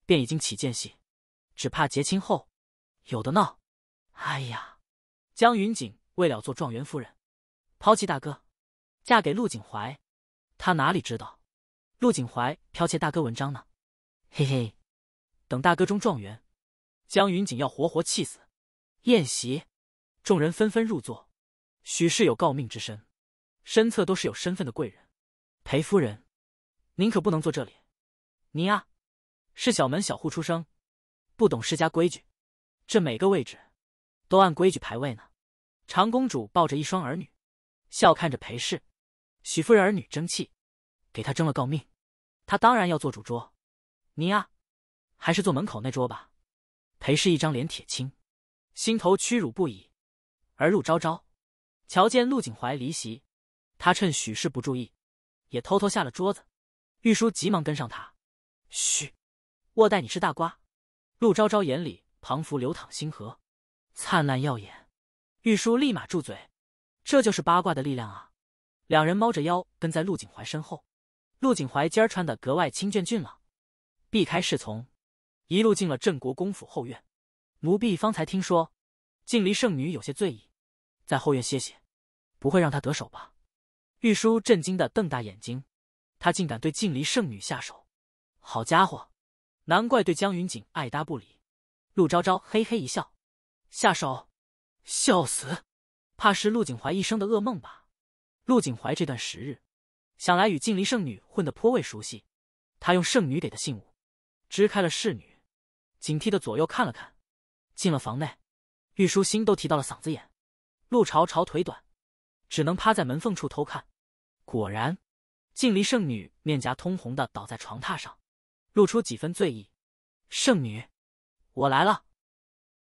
便已经起间隙，只怕结亲后，有的闹。”哎呀，江云锦为了做状元夫人，抛弃大哥，嫁给陆景怀，他哪里知道，陆景怀剽窃大哥文章呢？嘿嘿，等大哥中状元，江云锦要活活气死。宴席。众人纷纷入座，许氏有诰命之身，身侧都是有身份的贵人。裴夫人，您可不能坐这里。您啊，是小门小户出生，不懂世家规矩。这每个位置，都按规矩排位呢。长公主抱着一双儿女，笑看着裴氏。许夫人儿女争气，给她争了诰命，她当然要做主桌。您啊，还是坐门口那桌吧。裴氏一张脸铁青，心头屈辱不已。而陆昭昭，瞧见陆景怀离席，他趁许氏不注意，也偷偷下了桌子。玉书急忙跟上他，嘘，我带你吃大瓜。陆昭昭眼里彷佛流淌星河，灿烂耀眼。玉书立马住嘴，这就是八卦的力量啊！两人猫着腰跟在陆景怀身后。陆景怀今儿穿的格外清俊俊朗，避开侍从，一路进了镇国公府后院。奴婢方才听说，静离圣女有些醉意。在后院歇歇，不会让他得手吧？玉书震惊的瞪大眼睛，他竟敢对静离圣女下手，好家伙，难怪对江云锦爱搭不理。陆昭昭嘿嘿一笑，下手，笑死，怕是陆景怀一生的噩梦吧。陆景怀这段时日，想来与静离圣女混得颇为熟悉，他用圣女给的信物，支开了侍女，警惕的左右看了看，进了房内，玉书心都提到了嗓子眼。陆朝朝腿短，只能趴在门缝处偷看。果然，静离圣女面颊通红的倒在床榻上，露出几分醉意。圣女，我来了。